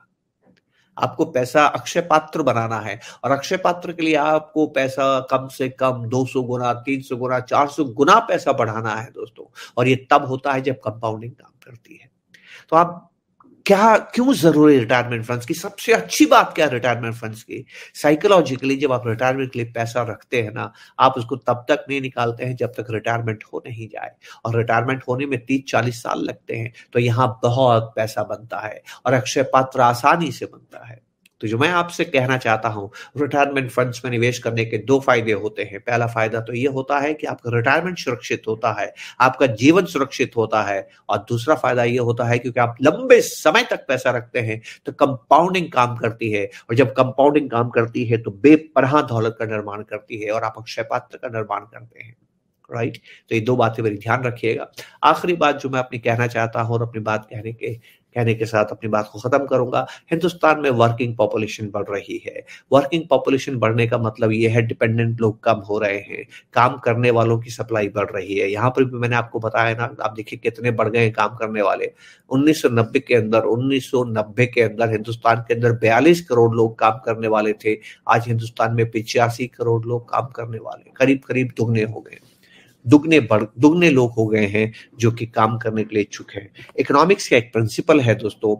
आपको पैसा अक्षय पात्र बनाना है और अक्षय पात्र के लिए आपको पैसा कम से कम 200 गुना 300 गुना 400 गुना पैसा बढ़ाना है दोस्तों और ये तब होता है जब कंपाउंडिंग काम करती है तो आप क्या क्यों जरूरी रिटायरमेंट फंड्स की सबसे अच्छी बात क्या है रिटायरमेंट फंड्स की साइकोलॉजिकली जब आप रिटायरमेंट के लिए पैसा रखते हैं ना आप उसको तब तक नहीं निकालते हैं जब तक रिटायरमेंट हो नहीं जाए और रिटायरमेंट होने में तीस चालीस साल लगते हैं तो यहाँ बहुत पैसा बनता है और अक्षय पात्र आसानी से बनता है तो जो मैं आपसे कहना चाहता हूं रिटायरमेंट फंड्स में निवेश करने के दो फायदे होते हैं पहला फायदा तो ये होता है कि आपका रिटायरमेंट सुरक्षित होता है आपका जीवन सुरक्षित होता है और दूसरा फायदा ये होता है क्योंकि आप लंबे समय तक पैसा रखते हैं तो कंपाउंडिंग काम करती है और जब कंपाउंडिंग काम करती है तो बेपरहा दौलत का निर्माण करती है और आप अक्षय पात्र का निर्माण करते हैं राइट तो ये दो बातें मेरी ध्यान रखिएगा आखिरी बात जो मैं अपनी कहना चाहता हूँ और अपनी बात कहने के कहने के साथ अपनी बात को खत्म करूंगा हिंदुस्तान में वर्किंग पॉपुलेशन बढ़ रही है वर्किंग पॉपुलेशन बढ़ने का मतलब ये है डिपेंडेंट लोग कम हो रहे हैं काम करने वालों की सप्लाई बढ़ रही है यहाँ पर भी मैंने आपको बताया ना आप देखिए कितने बढ़ गए काम करने वाले उन्नीस के अंदर उन्नीस के अंदर हिंदुस्तान के अंदर बयालीस करोड़ लोग काम करने वाले थे आज हिंदुस्तान में पिचासी करोड़ लोग काम करने वाले करीब करीब दुगने हो गए दुगने बढ़ दुगने लोग हो गए हैं जो कि काम करने के लिए इच्छुक हैं इकोनॉमिक्स का एक प्रिंसिपल है दोस्तों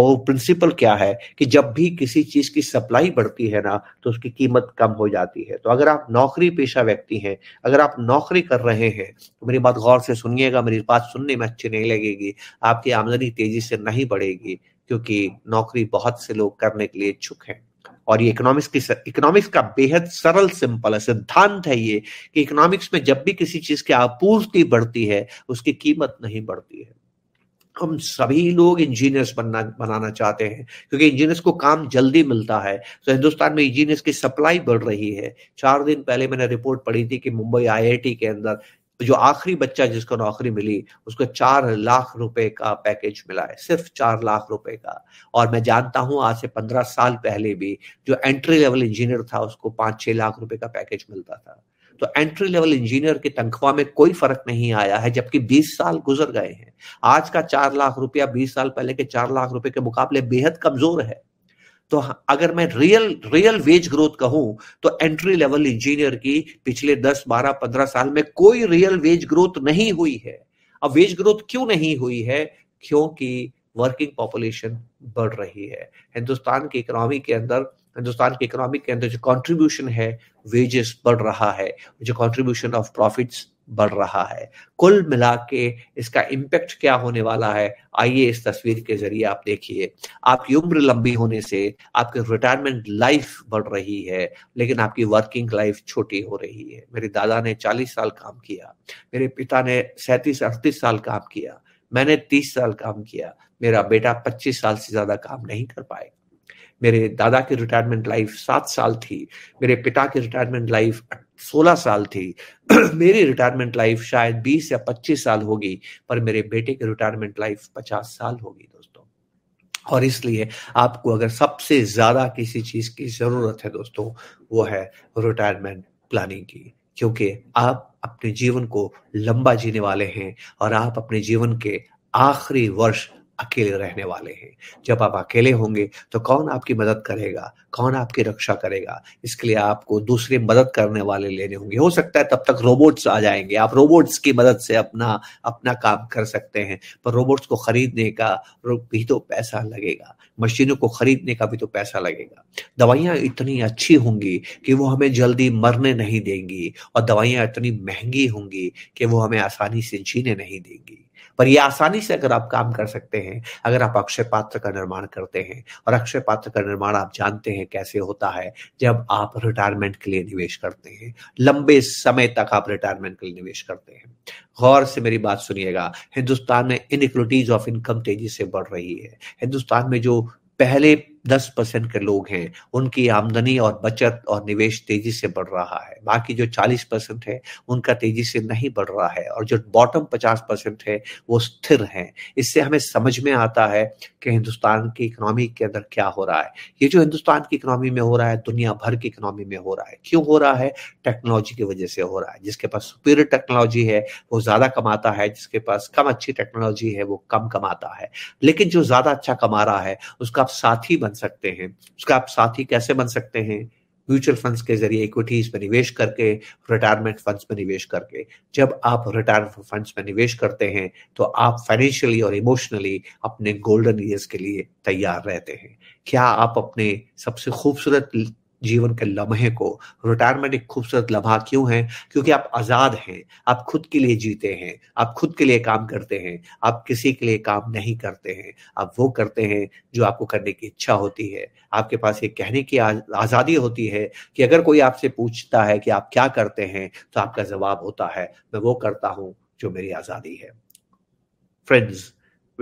और प्रिंसिपल क्या है कि जब भी किसी चीज की सप्लाई बढ़ती है ना तो उसकी कीमत कम हो जाती है तो अगर आप नौकरी पेशा व्यक्ति हैं अगर आप नौकरी कर रहे हैं तो मेरी बात गौर से सुनिएगा मेरी बात सुनने में अच्छी नहीं लगेगी आपकी आमदनी तेजी से नहीं बढ़ेगी क्योंकि नौकरी बहुत से लोग करने के लिए इच्छुक हैं और ये इकोनॉमिक्स की इकोनॉमिक्स का बेहद सरल सिंपल है सिद्धांत है ये कि इकोनॉमिक्स में जब भी किसी चीज की आपूर्ति बढ़ती है उसकी कीमत नहीं बढ़ती है हम सभी लोग इंजीनियर्स बनना बनाना चाहते हैं क्योंकि इंजीनियर्स को काम जल्दी मिलता है तो हिंदुस्तान में इंजीनियर्स की सप्लाई बढ़ रही है चार दिन पहले मैंने रिपोर्ट पढ़ी थी कि मुंबई आईआईटी के अंदर जो आखिरी बच्चा जिसको नौकरी मिली उसको चार लाख रुपए का पैकेज मिला है सिर्फ चार लाख रुपए का और मैं जानता हूं आज से पंद्रह साल पहले भी जो एंट्री लेवल इंजीनियर था उसको पांच छह लाख रुपए का पैकेज मिलता था तो एंट्री लेवल इंजीनियर की तनख्वाह में कोई फर्क नहीं आया है जबकि 20 साल गुजर गए हैं आज का चार लाख रुपया 20 साल पहले के चार लाख रुपए के मुकाबले बेहद कमजोर है तो अगर मैं रियल रियल वेज ग्रोथ कहूं तो एंट्री लेवल इंजीनियर की पिछले 10 12 15 साल में कोई रियल वेज ग्रोथ नहीं हुई है अब वेज ग्रोथ क्यों नहीं हुई है क्योंकि वर्किंग पॉपुलेशन बढ़ रही है हिंदुस्तान की इकोनॉमी के अंदर हिंदुस्तान की इकोनॉमी के अंदर जो कंट्रीब्यूशन है वेजेस बढ़ रहा है जो कंट्रीब्यूशन ऑफ प्रॉफिट्स बढ़ रहा है कुल मिला के इसका इम्पैक्ट क्या होने वाला है आइए इस तस्वीर के जरिए आप देखिए आपकी उम्र लंबी होने से आपकी रिटायरमेंट लाइफ बढ़ रही है लेकिन आपकी वर्किंग लाइफ छोटी हो रही है मेरे दादा ने 40 साल काम किया मेरे पिता ने सैंतीस अड़तीस साल काम किया मैंने 30 साल काम किया मेरा बेटा 25 साल से ज्यादा काम नहीं कर पाए मेरे दादा की रिटायरमेंट लाइफ सात साल थी मेरे पिता की रिटायरमेंट लाइफ सोलह साल थी मेरी रिटायरमेंट लाइफ शायद बीस या पच्चीस साल होगी पर मेरे बेटे की रिटायरमेंट लाइफ पचास साल होगी दोस्तों और इसलिए आपको अगर सबसे ज्यादा किसी चीज की जरूरत है दोस्तों वो है रिटायरमेंट प्लानिंग की क्योंकि आप अपने जीवन को लंबा जीने वाले हैं और आप अपने जीवन के आखिरी वर्ष अकेले रहने वाले हैं जब आप अकेले होंगे तो कौन आपकी मदद करेगा कौन आपकी रक्षा करेगा इसके लिए आपको दूसरे मदद करने वाले लेने होंगे हो सकता है तब तक रोबोट्स आ जाएंगे आप रोबोट्स की मदद से अपना अपना काम कर सकते हैं पर रोबोट्स को खरीदने का भी तो पैसा लगेगा मशीनों को खरीदने का भी तो पैसा लगेगा दवाइयाँ इतनी अच्छी होंगी कि वो हमें जल्दी मरने नहीं देंगी और दवाइयाँ इतनी महंगी होंगी कि वो हमें आसानी से जीने नहीं देंगी पर ये आसानी से अगर आप काम कर सकते हैं अगर आप अक्षय पात्र का निर्माण करते हैं और अक्षय पात्र का निर्माण आप जानते हैं कैसे होता है जब आप रिटायरमेंट के लिए निवेश करते हैं लंबे समय तक आप रिटायरमेंट के लिए निवेश करते हैं गौर से मेरी बात सुनिएगा हिंदुस्तान में इनक्विटीज ऑफ इनकम तेजी से बढ़ रही है हिंदुस्तान में जो पहले दस परसेंट के लोग हैं उनकी आमदनी और बचत और निवेश तेजी से बढ़ रहा है बाकी जो चालीस परसेंट है उनका तेजी से नहीं बढ़ रहा है और जो बॉटम पचास परसेंट है वो स्थिर है इससे हमें समझ में आता है कि हिंदुस्तान की इकोनॉमी के अंदर क्या हो रहा है ये जो हिंदुस्तान की इकोनॉमी में हो रहा है दुनिया भर की इकोनॉमी में हो रहा है क्यों हो रहा है टेक्नोलॉजी की वजह से हो रहा है जिसके पास सुपीरियर टेक्नोलॉजी है वो ज्यादा कमाता है जिसके पास कम अच्छी टेक्नोलॉजी है वो कम कमाता है लेकिन जो ज्यादा अच्छा कमा रहा है उसका आप साथी बन सकते हैं उसका आप साथी कैसे बन सकते हैं म्यूचुअल फंड्स के जरिए इक्विटीज में निवेश करके रिटायरमेंट फंड्स में निवेश करके जब आप रिटायरमेंट फंड्स में निवेश करते हैं तो आप फाइनेंशियली और इमोशनली अपने गोल्डन ईयर्स के लिए तैयार रहते हैं क्या आप अपने सबसे खूबसूरत जीवन के लम्हे को रिटायरमेंट एक खूबसूरत लम्हा क्यों है क्योंकि आप आज़ाद हैं आप खुद के लिए जीते हैं आप खुद के लिए काम करते हैं आप किसी के लिए काम नहीं करते हैं आप वो करते हैं जो आपको करने की इच्छा होती है आपके पास ये कहने की आज़ादी होती है कि अगर कोई आपसे पूछता है कि आप क्या करते हैं तो आपका जवाब होता है मैं वो करता हूँ जो मेरी आज़ादी है friends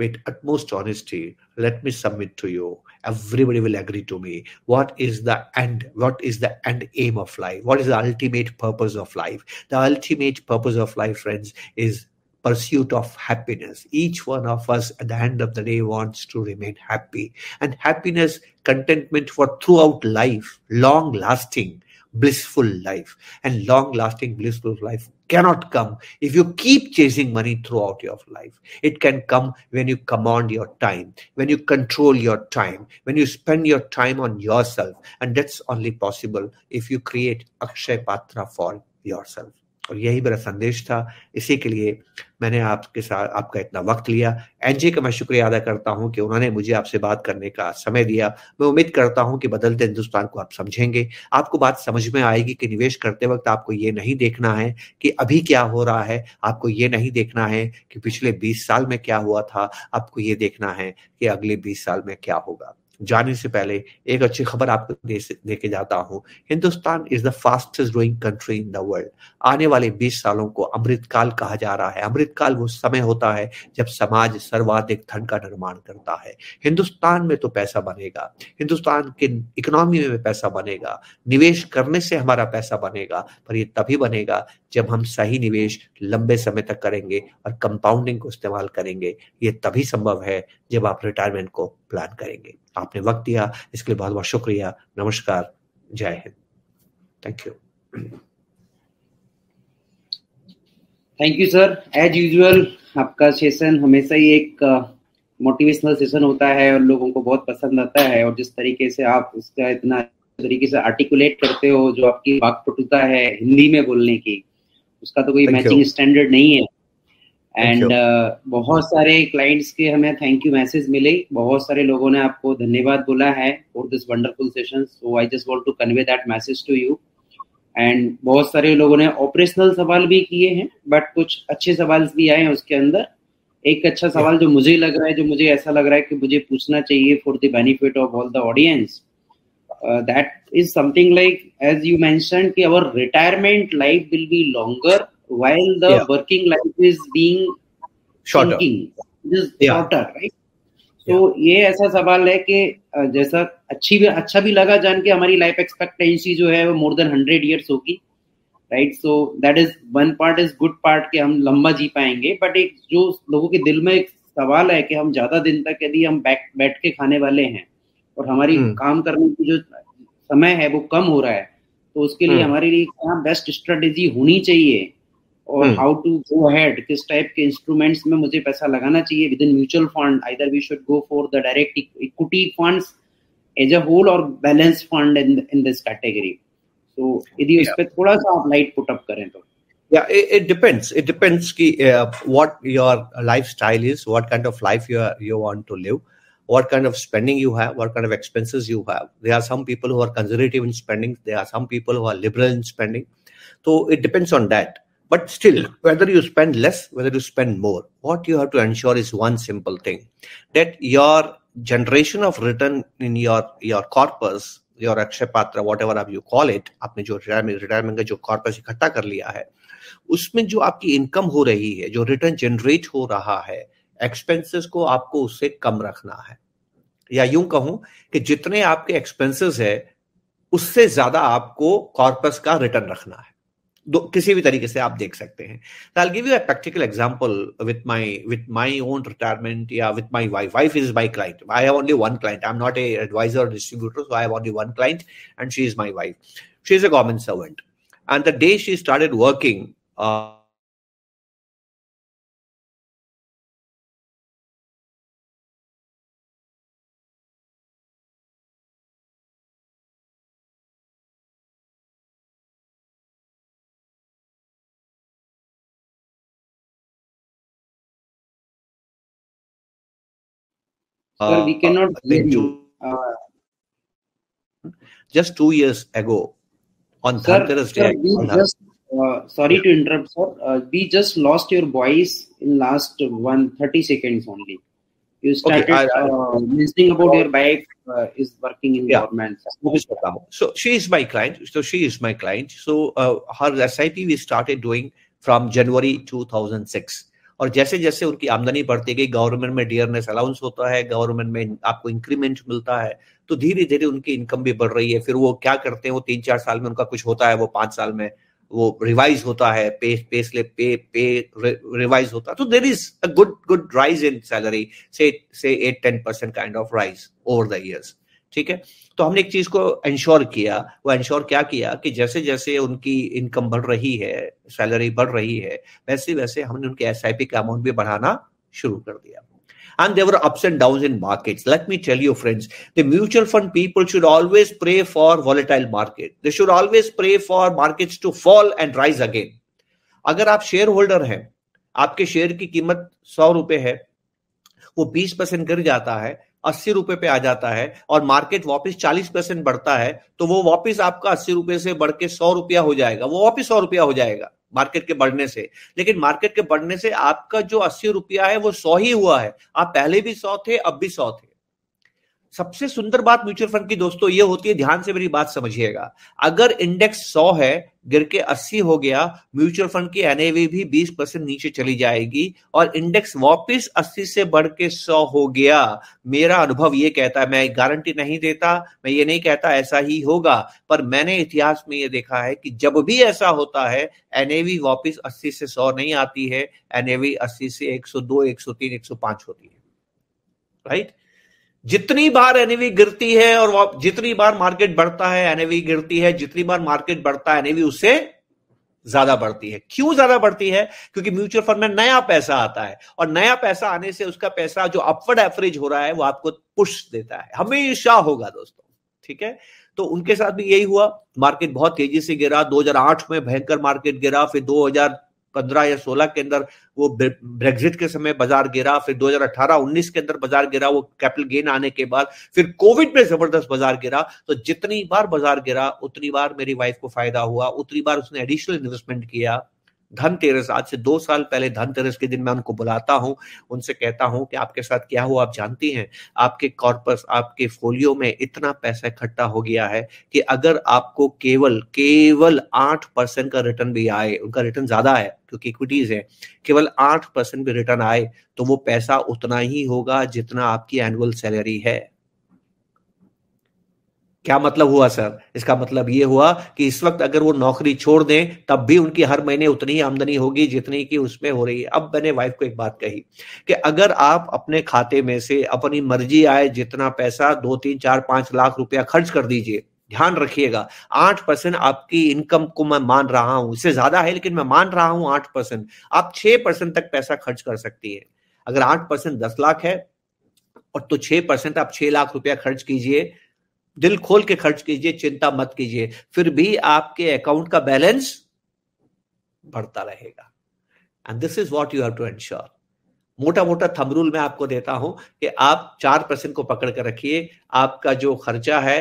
with utmost honesty let me submit to you everybody will agree to me what is the end what is the end aim of life what is the ultimate purpose of life the ultimate purpose of life friends is pursuit of happiness each one of us at the end of the day wants to remain happy and happiness contentment for throughout life long lasting blissful life and long lasting blissful life cannot come if you keep chasing money throughout your life it can come when you command your time when you control your time when you spend your time on yourself and that's only possible if you create akshay patra for yourself और यही मेरा संदेश था इसी के लिए मैंने आपके साथ आपका इतना वक्त लिया एनजी का मैं शुक्रिया अदा करता हूँ कि उन्होंने मुझे आपसे बात करने का समय दिया मैं उम्मीद करता हूं कि बदलते हिंदुस्तान को आप समझेंगे आपको बात समझ में आएगी कि निवेश करते वक्त आपको ये नहीं देखना है कि अभी क्या हो रहा है आपको ये नहीं देखना है कि पिछले बीस साल में क्या हुआ था आपको ये देखना है कि अगले बीस साल में क्या होगा जाने से पहले एक अच्छी खबर आपको दे, दे के जाता हूँ Hindustan is the fastest growing country in the world आने वाले 20 सालों को अमृतकाल कहा जा रहा है अमृतकाल वो समय होता है जब समाज सर्वाधिक धन का निर्माण करता है हिंदुस्तान में तो पैसा बनेगा हिंदुस्तान के इकोनॉमी में पैसा बनेगा निवेश करने से हमारा पैसा बनेगा पर ये तभी बनेगा जब हम सही निवेश लंबे समय तक करेंगे और कंपाउंडिंग को इस्तेमाल करेंगे ये तभी संभव है जब आप रिटायरमेंट को प्लान करेंगे आपने वक्त दिया इसके लिए बहुत बहुत शुक्रिया नमस्कार जय हिंद thank you thank you sir as usual आपका सेशन हमेशा ही एक मोटिवेशनल सेशन होता है और लोगों को बहुत पसंद आता है और जिस तरीके से आप इसका इतना तरीके से आर्टिकुलेट करते हो जो आपकी बात पटुता है हिंदी में बोलने की उसका तो कोई मैचिंग स्टैंडर्ड नहीं है एंड uh, बहुत सारे क्लाइंट्स के हमें थैंक यू मैसेज मिले बहुत सारे लोगों ने आपको धन्यवाद बोला है for this wonderful session so I just want to convey that message to you and बहुत सारे लोगों ने ऑपरेशनल सवाल भी किए हैं बट कुछ अच्छे सवाल भी आए हैं उसके अंदर एक अच्छा सवाल जो मुझे लग रहा है जो मुझे ऐसा लग रहा है कि मुझे पूछना चाहिए for the benefit of all the audience uh, that is something like as you mentioned our retirement life will be longer while the yeah. working life is being shorter is yeah. shorter right तो ये ऐसा सवाल है कि जैसा अच्छी भी अच्छा भी लगा जान के हमारी लाइफ एक्सपेक्टेंसी जो है वो मोर देन हंड्रेड इयर्स होगी right so that is one part is good part कि हम लंबा जी पाएंगे बट एक जो लोगों के दिल में एक सवाल है कि हम ज्यादा दिन तक यदि हम बैठ के खाने वाले हैं और हमारी हम्म। काम करने की जो समय है वो कम हो रहा है तो उसके लिए हम्म। हमारे लिए क्या बेस्ट स्ट्रेटेजी होनी चाहिए और हाउ टू गो हेड किस टाइप के इंस्ट्रूमेंट्स में मुझे पैसा लगाना चाहिए with in mutual fund either we should go for the direct equity fund as a whole or balance fund in in this category तो यदि उस पर थोड़ा सा आप लाइट पुटअप करें तो yeah it, it, depends it depends ki, uh, what your lifestyle is what kind of life you are, you want to live Uh, what kind of spending you have, what kind of expenses you have. There are some people who are conservative in spending, there are some people who are liberal in spending. So it depends on that. But still, whether you spend less, whether you spend more, what you have to ensure is one simple thing that your generation of return in your, your corpus your Akshay Patra, whatever आप you call it आपने जो retirement retirement का जो corpus इकट्ठा कर लिया है उसमें जो आपकी इनकम हो रही है जो रिटर्न जनरेट हो रहा है एक्सपेंसेस को आपको उससे कम रखना है या यूं कहूं कि जितने आपके एक्सपेंसेस है उससे ज्यादा आपको कॉर्पस का रिटर्न रखना है दो किसी भी तरीके से आप देख सकते हैं I give you a practical example with my with my own retirement या with my wife wife is my client I have only one client I am not a advisor or distributor so I have only one client and she is my wife she is a government servant and the day she started working Uh, we cannot hear you. just two years ago on sir, Day. Sir, just, uh, sorry to interrupt, sir. Uh, we just lost your voice in last one thirty seconds only. You started okay, I, uh, mentioning about your wife uh, is working in yeah. government. So she is my client. So she is my client. So uh, her SIP we started doing from January 2006. और जैसे जैसे उनकी आमदनी बढ़ती गई government में dearness allowance होता है गवर्नमेंट में आपको इंक्रीमेंट मिलता है तो धीरे धीरे उनकी इनकम भी बढ़ रही है फिर वो क्या करते हैं वो तीन चार साल में उनका कुछ होता है वो पांच साल में वो रिवाइज होता है पे पे पे पे पे रिवाइज होता है तो there is a good good rise in salary से से eight ten percent kind of rise over the years ठीक है तो हमने एक चीज को इंश्योर किया वो इंश्योर क्या किया कि जैसे जैसे उनकी इनकम बढ़ रही है सैलरी बढ़ रही है वैसे वैसे हमने उनके एस का अमाउंट भी बढ़ाना शुरू कर दिया and there were ups and downs in markets. Let me tell you, friends, the mutual fund people should always pray for volatile market. They should always pray for markets to fall and rise again. अगर आप share holder हैं आपके share की कीमत सौ रुपए है वो बीस परसेंट गिर जाता है अस्सी रुपए पे आ जाता है और मार्केट वापस चालीस परसेंट बढ़ता है तो वो वापस आपका अस्सी रुपए से बढ़ के सौ रुपया हो जाएगा वो वापस सौ रुपया हो जाएगा मार्केट के बढ़ने से लेकिन मार्केट के बढ़ने से आपका जो अस्सी रुपया है वो सौ ही हुआ है आप पहले भी सौ थे अब भी सौ थे सबसे सुंदर बात म्यूचुअल फंड की दोस्तों ये होती है ध्यान से मेरी बात समझिएगा अगर इंडेक्स 100 है गिर के 80 हो गया म्यूचुअल फंड की एनएवी भी 20 परसेंट नीचे चली जाएगी और इंडेक्स वापस 80 से बढ़ के सौ हो गया मेरा अनुभव ये कहता है मैं गारंटी नहीं देता मैं ये नहीं कहता ऐसा ही होगा पर मैंने इतिहास में ये देखा है कि जब भी ऐसा होता है एनएवी वापिस अस्सी से सौ नहीं आती है एनएवी अस्सी से एक सौ पांच होती है राइट right? जितनी बार एनएवी गिरती है और जितनी बार मार्केट बढ़ता है एनएवी गिरती है जितनी बार मार्केट बढ़ता है एनएवी उससे ज्यादा बढ़ती है क्यों ज्यादा बढ़ती है क्योंकि म्यूचुअल फंड में नया पैसा आता है और नया पैसा आने से उसका पैसा जो अपवर्ड एवरेज हो रहा है वो आपको पुश देता है हमेशा होगा दोस्तों ठीक है तो उनके साथ भी यही हुआ मार्केट बहुत तेजी से गिरा 2008 में भयंकर मार्केट गिरा फिर पंद्रह या सोलह के अंदर वो ब्रेग्जिट के समय बाजार गिरा फिर दो हजार अठारह उन्नीस के अंदर बाजार गिरा वो कैपिटल गेन आने के बाद फिर कोविड में जबरदस्त बाजार गिरा तो जितनी बार बाजार गिरा उतनी बार मेरी वाइफ को फायदा हुआ उतनी बार उसने एडिशनल इन्वेस्टमेंट किया धनतेरस आज से दो साल पहले धनतेरस के दिन मैं उनको बुलाता हूँ उनसे कहता हूँ कि आपके साथ क्या हुआ आप जानती हैं आपके कॉर्पस आपके फोलियो में इतना पैसा इकट्ठा हो गया है कि अगर आपको केवल केवल आठ परसेंट का रिटर्न भी आए उनका रिटर्न ज्यादा है क्योंकि इक्विटीज है केवल आठ परसेंट भी रिटर्न आए तो वो पैसा उतना ही होगा जितना आपकी एनुअल सैलरी है क्या मतलब हुआ सर इसका मतलब ये हुआ कि इस वक्त अगर वो नौकरी छोड़ दें तब भी उनकी हर महीने उतनी ही आमदनी होगी जितनी की उसमें हो रही है अब मैंने वाइफ को एक बात कही कि अगर आप अपने खाते में से अपनी मर्जी आए जितना पैसा दो तीन चार पांच लाख रुपया खर्च कर दीजिए ध्यान रखिएगा आठ परसेंट आपकी इनकम को मैं मान रहा हूं इससे ज्यादा है लेकिन मैं मान रहा हूं आठ परसेंट आप छह परसेंट तक पैसा खर्च कर सकती है अगर आठ परसेंट दस लाख है और तो छह परसेंट आप छह लाख रुपया खर्च कीजिए दिल खोल के खर्च कीजिए चिंता मत कीजिए फिर भी आपके अकाउंट का बैलेंस बढ़ता रहेगा and this is what you have to ensure मोटा मोटा थमरूल मैं आपको देता हूं कि आप चार परसेंट को पकड़ कर रखिए आपका जो खर्चा है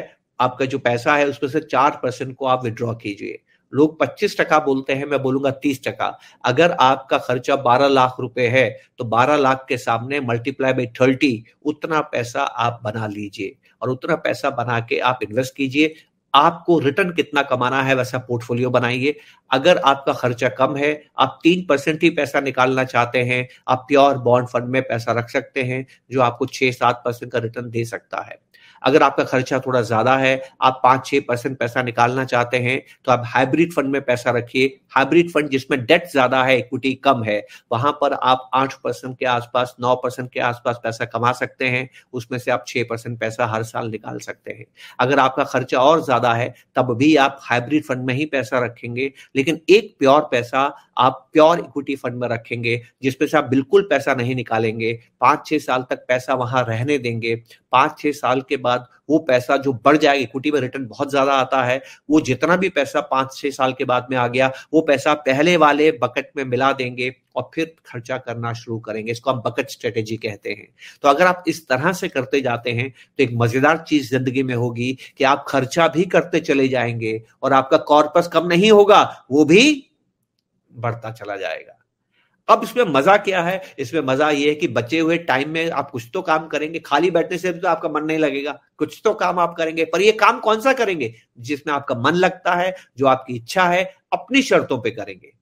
आपका जो पैसा है उसमें से चार परसेंट को आप विड्रॉ कीजिए लोग पच्चीस टका बोलते हैं मैं बोलूंगा तीस टका अगर आपका खर्चा बारह लाख रुपए है तो बारह लाख के सामने मल्टीप्लाई बाई थर्टी उतना पैसा आप बना लीजिए और उतना पैसा बना के आप इन्वेस्ट कीजिए आपको रिटर्न कितना कमाना है वैसा पोर्टफोलियो बनाइए अगर आपका खर्चा कम है आप तीन परसेंट ही पैसा निकालना चाहते हैं आप प्योर बॉन्ड फंड में पैसा रख सकते हैं जो आपको छह सात परसेंट का रिटर्न दे सकता है अगर आपका खर्चा थोड़ा ज्यादा है आप पांच छह परसेंट पैसा निकालना चाहते हैं तो आप हाइब्रिड फंड में पैसा रखिए हाइब्रिड फंड जिसमें डेट ज्यादा है इक्विटी कम है वहां पर आप आठ परसेंट के आसपास नौ परसेंट के आसपास पैसा कमा सकते हैं उसमें से आप छह परसेंट पैसा हर साल निकाल सकते हैं अगर आपका खर्चा और ज्यादा है तब भी आप हाइब्रिड फंड में ही पैसा रखेंगे लेकिन एक प्योर पैसा आप प्योर इक्विटी फंड में रखेंगे जिसमें से आप बिल्कुल पैसा नहीं निकालेंगे पांच छह साल तक पैसा वहां रहने देंगे पांच छह साल के बाद बाद वो पैसा जो बढ़ जाएगा इक्विटी में रिटर्न बहुत ज्यादा आता है वो जितना भी पैसा पांच छह साल के बाद में आ गया वो पैसा पहले वाले बकेट में मिला देंगे और फिर खर्चा करना शुरू करेंगे इसको हम बकेट स्ट्रेटेजी कहते हैं तो अगर आप इस तरह से करते जाते हैं तो एक मजेदार चीज जिंदगी में होगी कि आप खर्चा भी करते चले जाएंगे और आपका कॉर्पस कम नहीं होगा वो भी बढ़ता चला जाएगा अब इसमें मजा क्या है इसमें मजा ये है कि बचे हुए टाइम में आप कुछ तो काम करेंगे खाली बैठने से तो आपका मन नहीं लगेगा कुछ तो काम आप करेंगे पर ये काम कौन सा करेंगे जिसमें आपका मन लगता है जो आपकी इच्छा है अपनी शर्तों पे करेंगे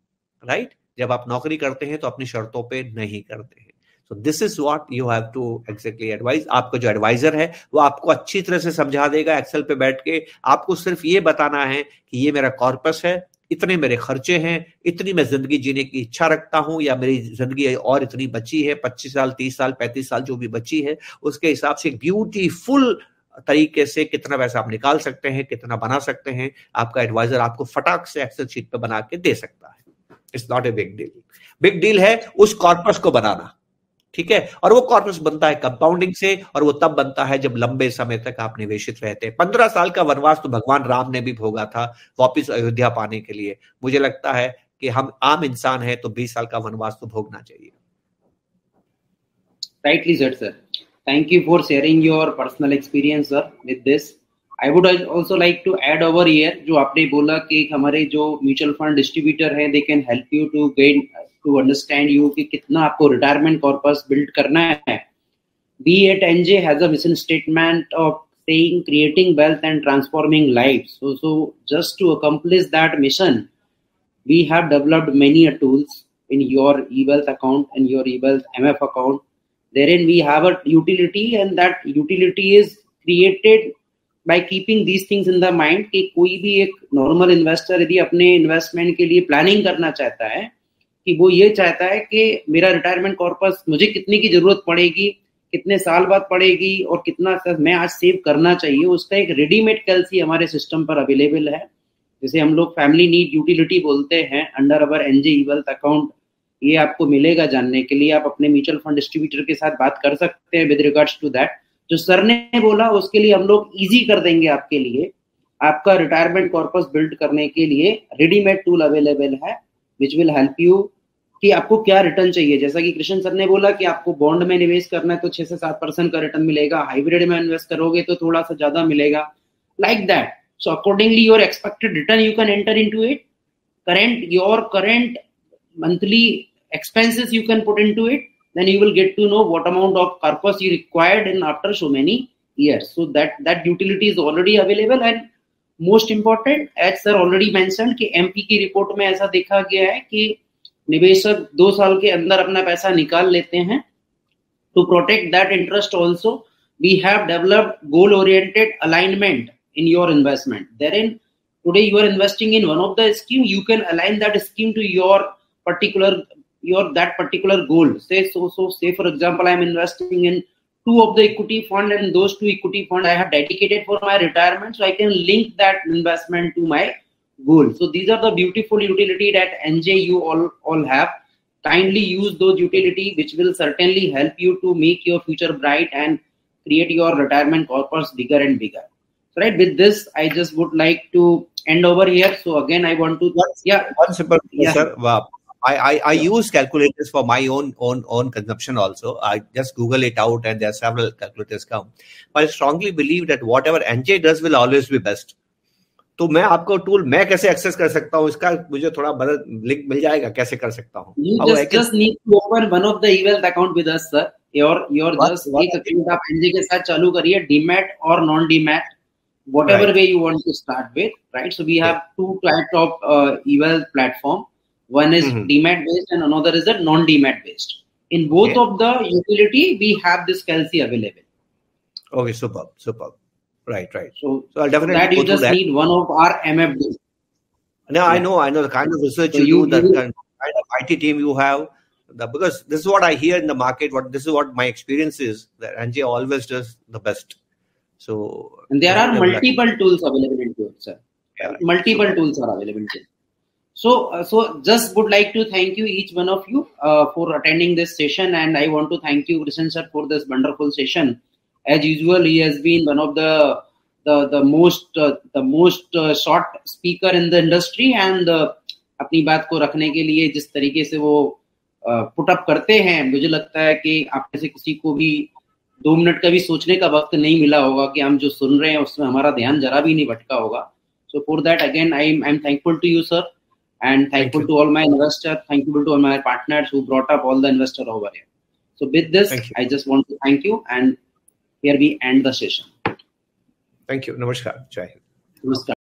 राइट जब आप नौकरी करते हैं तो अपनी शर्तों पे नहीं करते हैं so this is what you have to exactly advise आपका जो एडवाइजर है वो आपको अच्छी तरह से समझा देगा एक्सेल पे बैठ के आपको सिर्फ ये बताना है कि ये मेरा कॉर्पस है इतने मेरे खर्चे हैं इतनी मैं जिंदगी जीने की इच्छा रखता हूं या मेरी जिंदगी और इतनी बची है पच्चीस साल तीस साल पैंतीस साल जो भी बची है उसके हिसाब से ब्यूटीफुल तरीके से कितना पैसा आप निकाल सकते हैं कितना बना सकते हैं आपका एडवाइजर आपको फटाक से एक्सेल शीट पर बना के दे सकता है it's not a big deal big deal है उस कॉर्पस को बनाना ठीक है और वो कॉर्पस बनता है कंपाउंडिंग से और वो तब बनता है जब लंबे समय तक आप निवेशित रहते हैं पंद्रह साल का वनवास तो भगवान राम ने भी भोगा था वापिस अयोध्या पाने के लिए मुझे लगता है कि हम आम इंसान है तो बीस साल का वनवास तो भोगना चाहिए rightly sir sir thank you for sharing your personal experience sir with this I would also like to add over year जो आपने बोला कि हमारे जो म्यूचुअल फंड डिस्ट्रीब्यूटर हैं they can help you to gain to understand you कि कितना आपको रिटायरमेंट कॉर्पस बिल्ड करना है we at N J has a mission statement of saying creating wealth and transforming lives so so just to accomplish that mission we have developed many tools in your ewealth account and your ewealth mf account therein we have a utility and that utility is created by keeping these things in the mind कि कोई भी एक normal investor यदि अपने investment के लिए planning करना चाहता है कि वो ये चाहता है कि मेरा रिटायरमेंट कॉर्पस मुझे कितने की जरूरत पड़ेगी कितने साल बाद पड़ेगी और कितना मैं आज सेव करना चाहिए उसका एक रेडीमेड कैलसी हमारे सिस्टम पर अवेलेबल है जैसे हम लोग फैमिली नीड यूटिलिटी बोलते हैं under our NJ wealth account ये आपको मिलेगा जानने के लिए आप अपने म्यूचुअल फंड डिस्ट्रीब्यूटर के साथ बात कर सकते हैं विद रिगार्ड्स टू दैट जो सर ने बोला उसके लिए हम लोग इजी कर देंगे आपके लिए आपका रिटायरमेंट कॉर्पस बिल्ड करने के लिए रेडीमेड टूल अवेलेबल है विच विल हेल्प यू कि आपको क्या रिटर्न चाहिए जैसा कि कृष्ण सर ने बोला कि आपको बॉन्ड में निवेश करना है तो छह से सात परसेंट का रिटर्न मिलेगा हाइब्रिड में इन्वेस्ट करोगे तो थोड़ा सा ज्यादा मिलेगा like that so accordingly your expected return you can enter into it current your current monthly you can put into it then you will get to know what amount of corpus you required in after so many years so that that utility is already available and most important as sir already mention कि MP की report में ऐसा देखा गया है कि निवेशक दो साल के अंदर अपना पैसा निकाल लेते हैं to protect that interest also we have developed goal oriented alignment in your investment there in today you are investing in one of the scheme you can align that scheme to your particular your that particular goal say so so say for example i'm investing in two of the equity fund and those two equity fund i have dedicated for my retirement so i can link that investment to my goal so these are the beautiful utility that nj you all all have kindly use those utility which will certainly help you to make your future bright and create your retirement corpus bigger and bigger so right with this i just would like to end over here so again i want to one, yeah one simple yeah. sir wow I, I, I yeah. use calculators for my own own own consumption also. I just Google it out, and there are several calculators come. But I strongly believe that whatever NJ does will always be best. तो मैं आपको tool मैं कैसे access कर सकता हूँ इसका मुझे थोड़ा मदद लिंक मिल जाएगा कैसे कर सकता हूँ just need to open one of the e wealth account with us sir your your whatever right. way you want to start with right so we have two types of uh, eval platform one is mm-hmm. DMAT based and another is a non DMAT based. In both yeah. of the utility, we have this calci available. Okay, superb, superb. Right, right. So, so I'll definitely that you just that. need one of our MFD. yeah. I know, I know the kind of research so you, you, do, the kind of IT team you have. The, because this is what I hear in the market. What this is what my experience is that N J always does the best. So and there are multiple tools available in sir. Yeah, Multiple so, tools are available. Too. So, uh, so just would like to thank you each one of you uh, for attending this session, and I want to thank you, Krishan sir, for this wonderful session. As usual, he has been one of the the the most uh, the most uh, short speaker in the industry, and uh, अपनी बात को रखने के लिए जिस तरीके से वो पुटअप करते हैं मुझे लगता है कि आप में से किसी को भी दो मिनट का भी सोचने का वक्त नहीं मिला होगा कि हम जो सुन रहे हैं उसमें हमारा ध्यान जरा भी नहीं भटका होगा so for that again I I am thankful to you sir and thankful Thank to all my investors, thankful to all my partners who brought up all the investor over here. So with this, I just want to thank you, and here we end the session. Thank you. Namaskar. Jai. Namaskar.